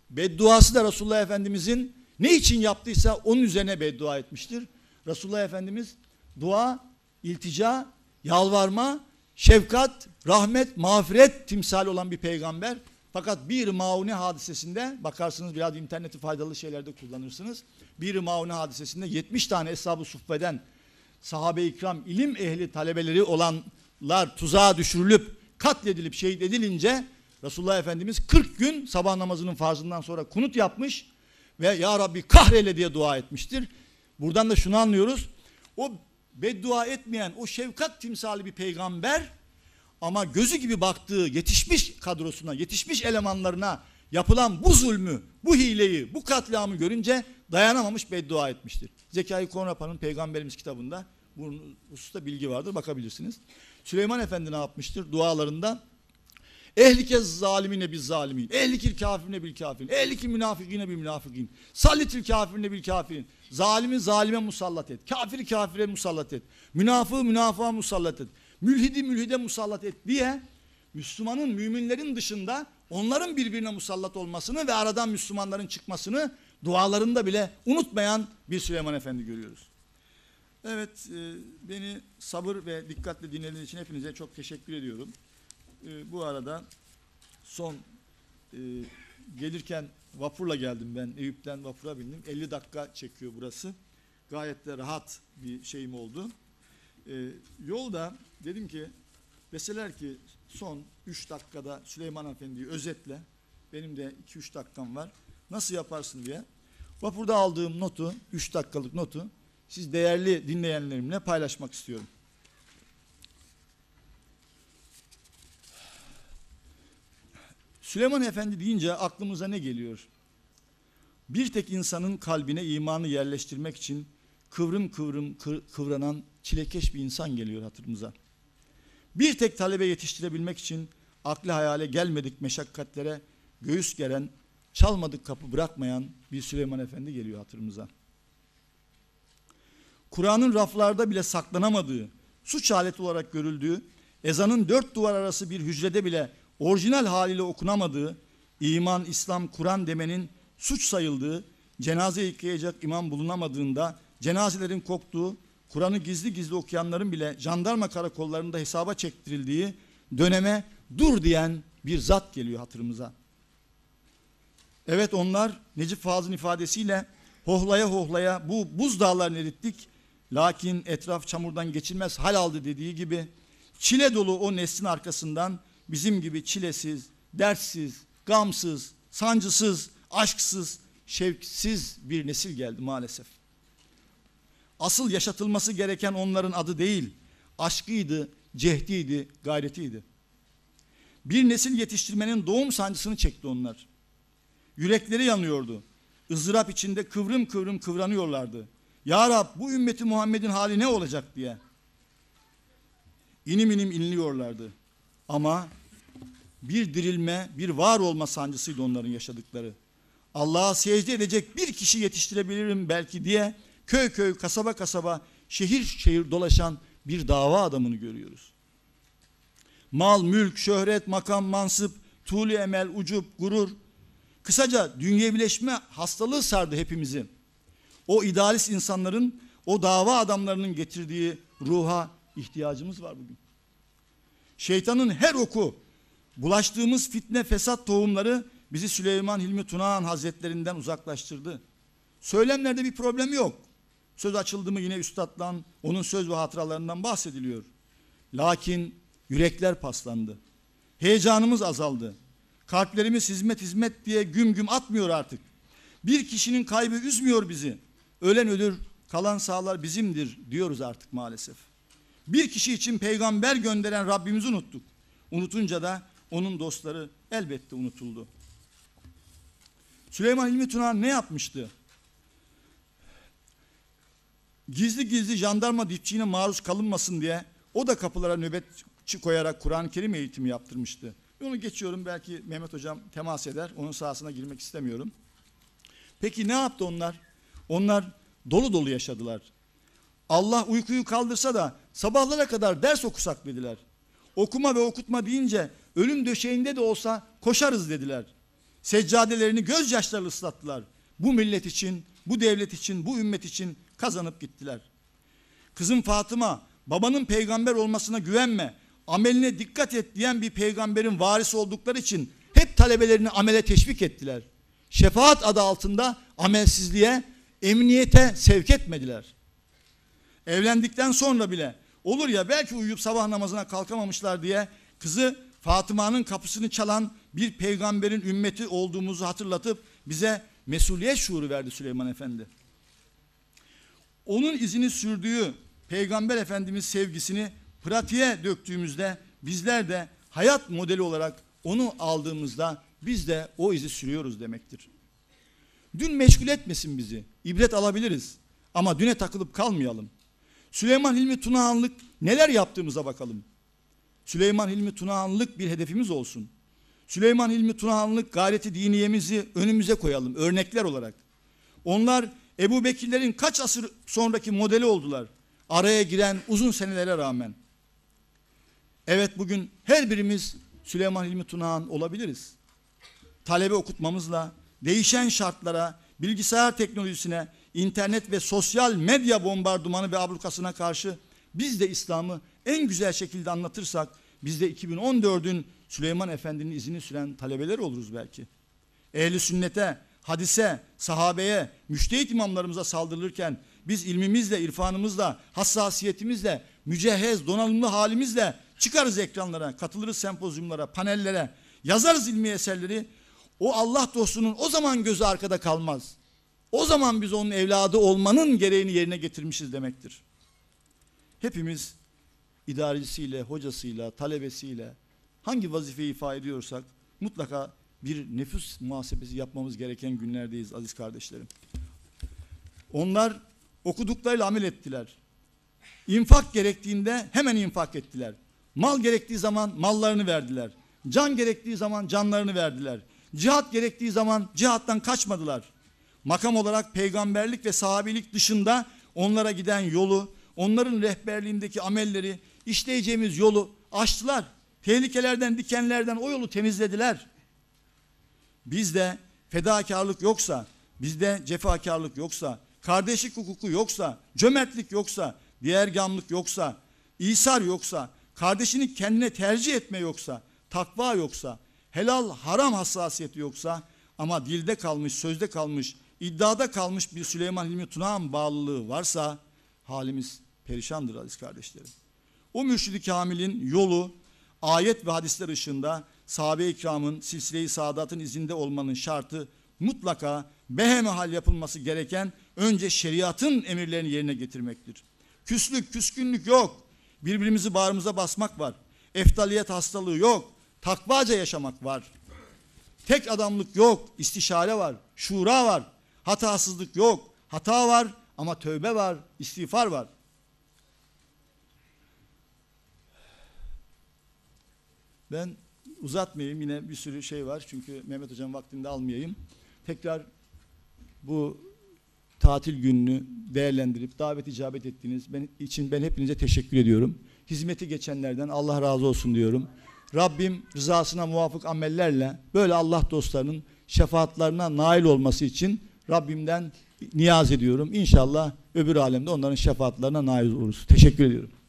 Bedduası da Resulullah Efendimizin ne için yaptıysa onun üzerine beddua etmiştir. Resulullah Efendimiz dua, iltica, yalvarma, şefkat, rahmet, mağfiret timsali olan bir peygamber. Fakat bir maune hadisesinde bakarsınız biraz interneti faydalı şeylerde kullanırsınız. Bir maune hadisesinde 70 tane eshab-ı suffeden sahabe-i ikram ilim ehli talebeleri olanlar tuzağa düşürülüp katledilip şehit edilince Resulullah Efendimiz 40 gün sabah namazının farzından sonra kunut yapmış ve Ya Rabbi kahrele diye dua etmiştir. Buradan da şunu anlıyoruz. O beddua etmeyen o şefkat timsali bir peygamber ama gözü gibi baktığı yetişmiş kadrosuna, yetişmiş elemanlarına yapılan bu zulmü, bu hileyi, bu katliamı görünce dayanamamış beddua etmiştir. Zekai Konrapa'nın Peygamberimiz kitabında bu hususta bilgi vardır bakabilirsiniz. Süleyman Efendi ne yapmıştır? Dualarında Ehlikez zalimine bir zalimin. Ehlikil kafirine bil kafirin. Ehlikil münafıkine bil münafikin. Sallitil kafirine bil kafirin. Zalimi zalime musallat et. Kafiri kafire musallat et. Münafığı münafığa musallat et. Mülhidi mülhide musallat et diye Müslümanın müminlerin dışında onların birbirine musallat olmasını ve aradan Müslümanların çıkmasını dualarında bile unutmayan bir Süleyman Efendi görüyoruz. Evet e, beni sabır ve dikkatle dinlediğiniz için hepinize çok teşekkür ediyorum e, bu arada son e, gelirken vapurla geldim ben. Eyüp'ten vapura bindim. 50 dakika çekiyor burası. Gayet de rahat bir şeyim oldu. E, yolda dedim ki deseler ki son 3 dakikada Süleyman Efendi'yi özetle. Benim de 2-3 dakikam var. Nasıl yaparsın diye. Vapurda aldığım notu, 3 dakikalık notu siz değerli dinleyenlerimle paylaşmak istiyorum. Süleyman Efendi deyince aklımıza ne geliyor? Bir tek insanın kalbine imanı yerleştirmek için kıvrım kıvrım kıvranan çilekeş bir insan geliyor hatırımıza. Bir tek talebe yetiştirebilmek için aklı hayale gelmedik meşakkatlere göğüs geren, çalmadık kapı bırakmayan bir Süleyman Efendi geliyor hatırımıza. Kur'an'ın raflarda bile saklanamadığı, suç aleti olarak görüldüğü, ezanın dört duvar arası bir hücrede bile orijinal haliyle okunamadığı, iman, İslam, Kur'an demenin suç sayıldığı, cenaze yıkayacak imam bulunamadığında cenazelerin koktuğu, Kur'an'ı gizli gizli okuyanların bile jandarma karakollarında hesaba çektirildiği döneme dur diyen bir zat geliyor hatırımıza. Evet onlar Necip Fazıl'ın ifadesiyle hohlaya hohlaya bu buz dağlarını erittik. Lakin etraf çamurdan geçilmez hal aldı dediği gibi çile dolu o neslin arkasından bizim gibi çilesiz, dertsiz, gamsız, sancısız, aşksız, şevksiz bir nesil geldi maalesef. Asıl yaşatılması gereken onların adı değil, aşkıydı, cehdiydi, gayretiydi. Bir nesil yetiştirmenin doğum sancısını çekti onlar. Yürekleri yanıyordu. ızdırap içinde kıvrım kıvrım kıvranıyorlardı. Ya Rab bu ümmeti Muhammed'in hali ne olacak diye. İnim inim inliyorlardı. Ama bir dirilme, bir var olma sancısıydı onların yaşadıkları. Allah'a secde edecek bir kişi yetiştirebilirim belki diye köy köy, kasaba kasaba, şehir şehir dolaşan bir dava adamını görüyoruz. Mal, mülk, şöhret, makam, mansıp, tuğlu emel, ucup, gurur. Kısaca dünyevileşme hastalığı sardı hepimizi. O idealist insanların, o dava adamlarının getirdiği ruha ihtiyacımız var bugün. Şeytanın her oku Bulaştığımız fitne fesat tohumları bizi Süleyman Hilmi Tunahan Hazretlerinden uzaklaştırdı. Söylemlerde bir problem yok. Söz açıldı mı yine üstattan, onun söz ve hatıralarından bahsediliyor. Lakin yürekler paslandı. Heyecanımız azaldı. Kalplerimiz hizmet hizmet diye güm güm atmıyor artık. Bir kişinin kaybı üzmüyor bizi. Ölen ölür, kalan sağlar bizimdir diyoruz artık maalesef. Bir kişi için peygamber gönderen Rabbimizi unuttuk. Unutunca da onun dostları elbette unutuldu. Süleyman Hilmi Tunar ne yapmıştı? Gizli gizli jandarma dipçiğine maruz kalınmasın diye o da kapılara nöbetçi koyarak Kur'an-ı Kerim eğitimi yaptırmıştı. Onu geçiyorum belki Mehmet Hocam temas eder. Onun sahasına girmek istemiyorum. Peki ne yaptı onlar? Onlar dolu dolu yaşadılar. Allah uykuyu kaldırsa da sabahlara kadar ders okusak dediler. Okuma ve okutma deyince ölüm döşeğinde de olsa koşarız dediler. Seccadelerini gözyaşlarla ıslattılar. Bu millet için, bu devlet için, bu ümmet için kazanıp gittiler. Kızım Fatıma babanın peygamber olmasına güvenme, ameline dikkat et diyen bir peygamberin varisi oldukları için hep talebelerini amele teşvik ettiler. Şefaat adı altında amelsizliğe, emniyete sevk etmediler. Evlendikten sonra bile olur ya belki uyuyup sabah namazına kalkamamışlar diye kızı Fatıma'nın kapısını çalan bir peygamberin ümmeti olduğumuzu hatırlatıp bize mesuliyet şuuru verdi Süleyman Efendi. Onun izini sürdüğü Peygamber Efendimiz sevgisini pratiğe döktüğümüzde bizler de hayat modeli olarak onu aldığımızda biz de o izi sürüyoruz demektir. Dün meşgul etmesin bizi. İbret alabiliriz. Ama düne takılıp kalmayalım. Süleyman Hilmi Tunahanlık neler yaptığımıza bakalım. Süleyman Hilmi Tunahanlık bir hedefimiz olsun. Süleyman Hilmi Tunahanlık gayreti diniyemizi önümüze koyalım örnekler olarak. Onlar Ebu Bekirlerin kaç asır sonraki modeli oldular. Araya giren uzun senelere rağmen. Evet bugün her birimiz Süleyman Hilmi Tunahan olabiliriz. Talebe okutmamızla, değişen şartlara, bilgisayar teknolojisine, internet ve sosyal medya bombardımanı ve ablukasına karşı biz de İslam'ı en güzel şekilde anlatırsak biz de 2014'ün Süleyman Efendi'nin izini süren talebeler oluruz belki. Ehli sünnete, hadise, sahabeye, müştehit imamlarımıza saldırılırken biz ilmimizle, irfanımızla, hassasiyetimizle, mücehhez, donanımlı halimizle çıkarız ekranlara, katılırız sempozyumlara, panellere, yazarız ilmi eserleri. O Allah dostunun o zaman gözü arkada kalmaz. O zaman biz onun evladı olmanın gereğini yerine getirmişiz demektir. Hepimiz idarecisiyle, hocasıyla, talebesiyle hangi vazifeyi ifa ediyorsak mutlaka bir nüfus muhasebesi yapmamız gereken günlerdeyiz aziz kardeşlerim. Onlar okuduklarıyla amel ettiler. İnfak gerektiğinde hemen infak ettiler. Mal gerektiği zaman mallarını verdiler. Can gerektiği zaman canlarını verdiler. Cihat gerektiği zaman cihattan kaçmadılar. Makam olarak peygamberlik ve sahabilik dışında onlara giden yolu, onların rehberliğindeki amelleri işleyeceğimiz yolu açtılar. Tehlikelerden, dikenlerden o yolu temizlediler. Bizde fedakarlık yoksa, bizde cefakarlık yoksa, kardeşlik hukuku yoksa, cömertlik yoksa, diğer gamlık yoksa, İsar yoksa, kardeşini kendine tercih etme yoksa, takva yoksa, helal haram hassasiyeti yoksa ama dilde kalmış, sözde kalmış, iddiada kalmış bir Süleyman Hilmi Tunağan bağlılığı varsa halimiz perişandır aziz kardeşlerim. O mürşidi kamilin yolu ayet ve hadisler ışığında sahabe-i kiramın silsile-i saadatın izinde olmanın şartı mutlaka behemehal yapılması gereken önce şeriatın emirlerini yerine getirmektir. Küslük, küskünlük yok. Birbirimizi bağrımıza basmak var. Eftaliyet hastalığı yok. Takvaca yaşamak var. Tek adamlık yok. İstişare var. Şura var. Hatasızlık yok. Hata var ama tövbe var. istiğfar var. Ben uzatmayayım yine bir sürü şey var çünkü Mehmet Hocam vaktinde almayayım. Tekrar bu tatil gününü değerlendirip davet icabet ettiğiniz ben, için ben hepinize teşekkür ediyorum. Hizmeti geçenlerden Allah razı olsun diyorum. Rabbim rızasına muvafık amellerle böyle Allah dostlarının şefaatlerine nail olması için Rabbimden niyaz ediyorum. İnşallah öbür alemde onların şefaatlerine nail oluruz. Teşekkür ediyorum.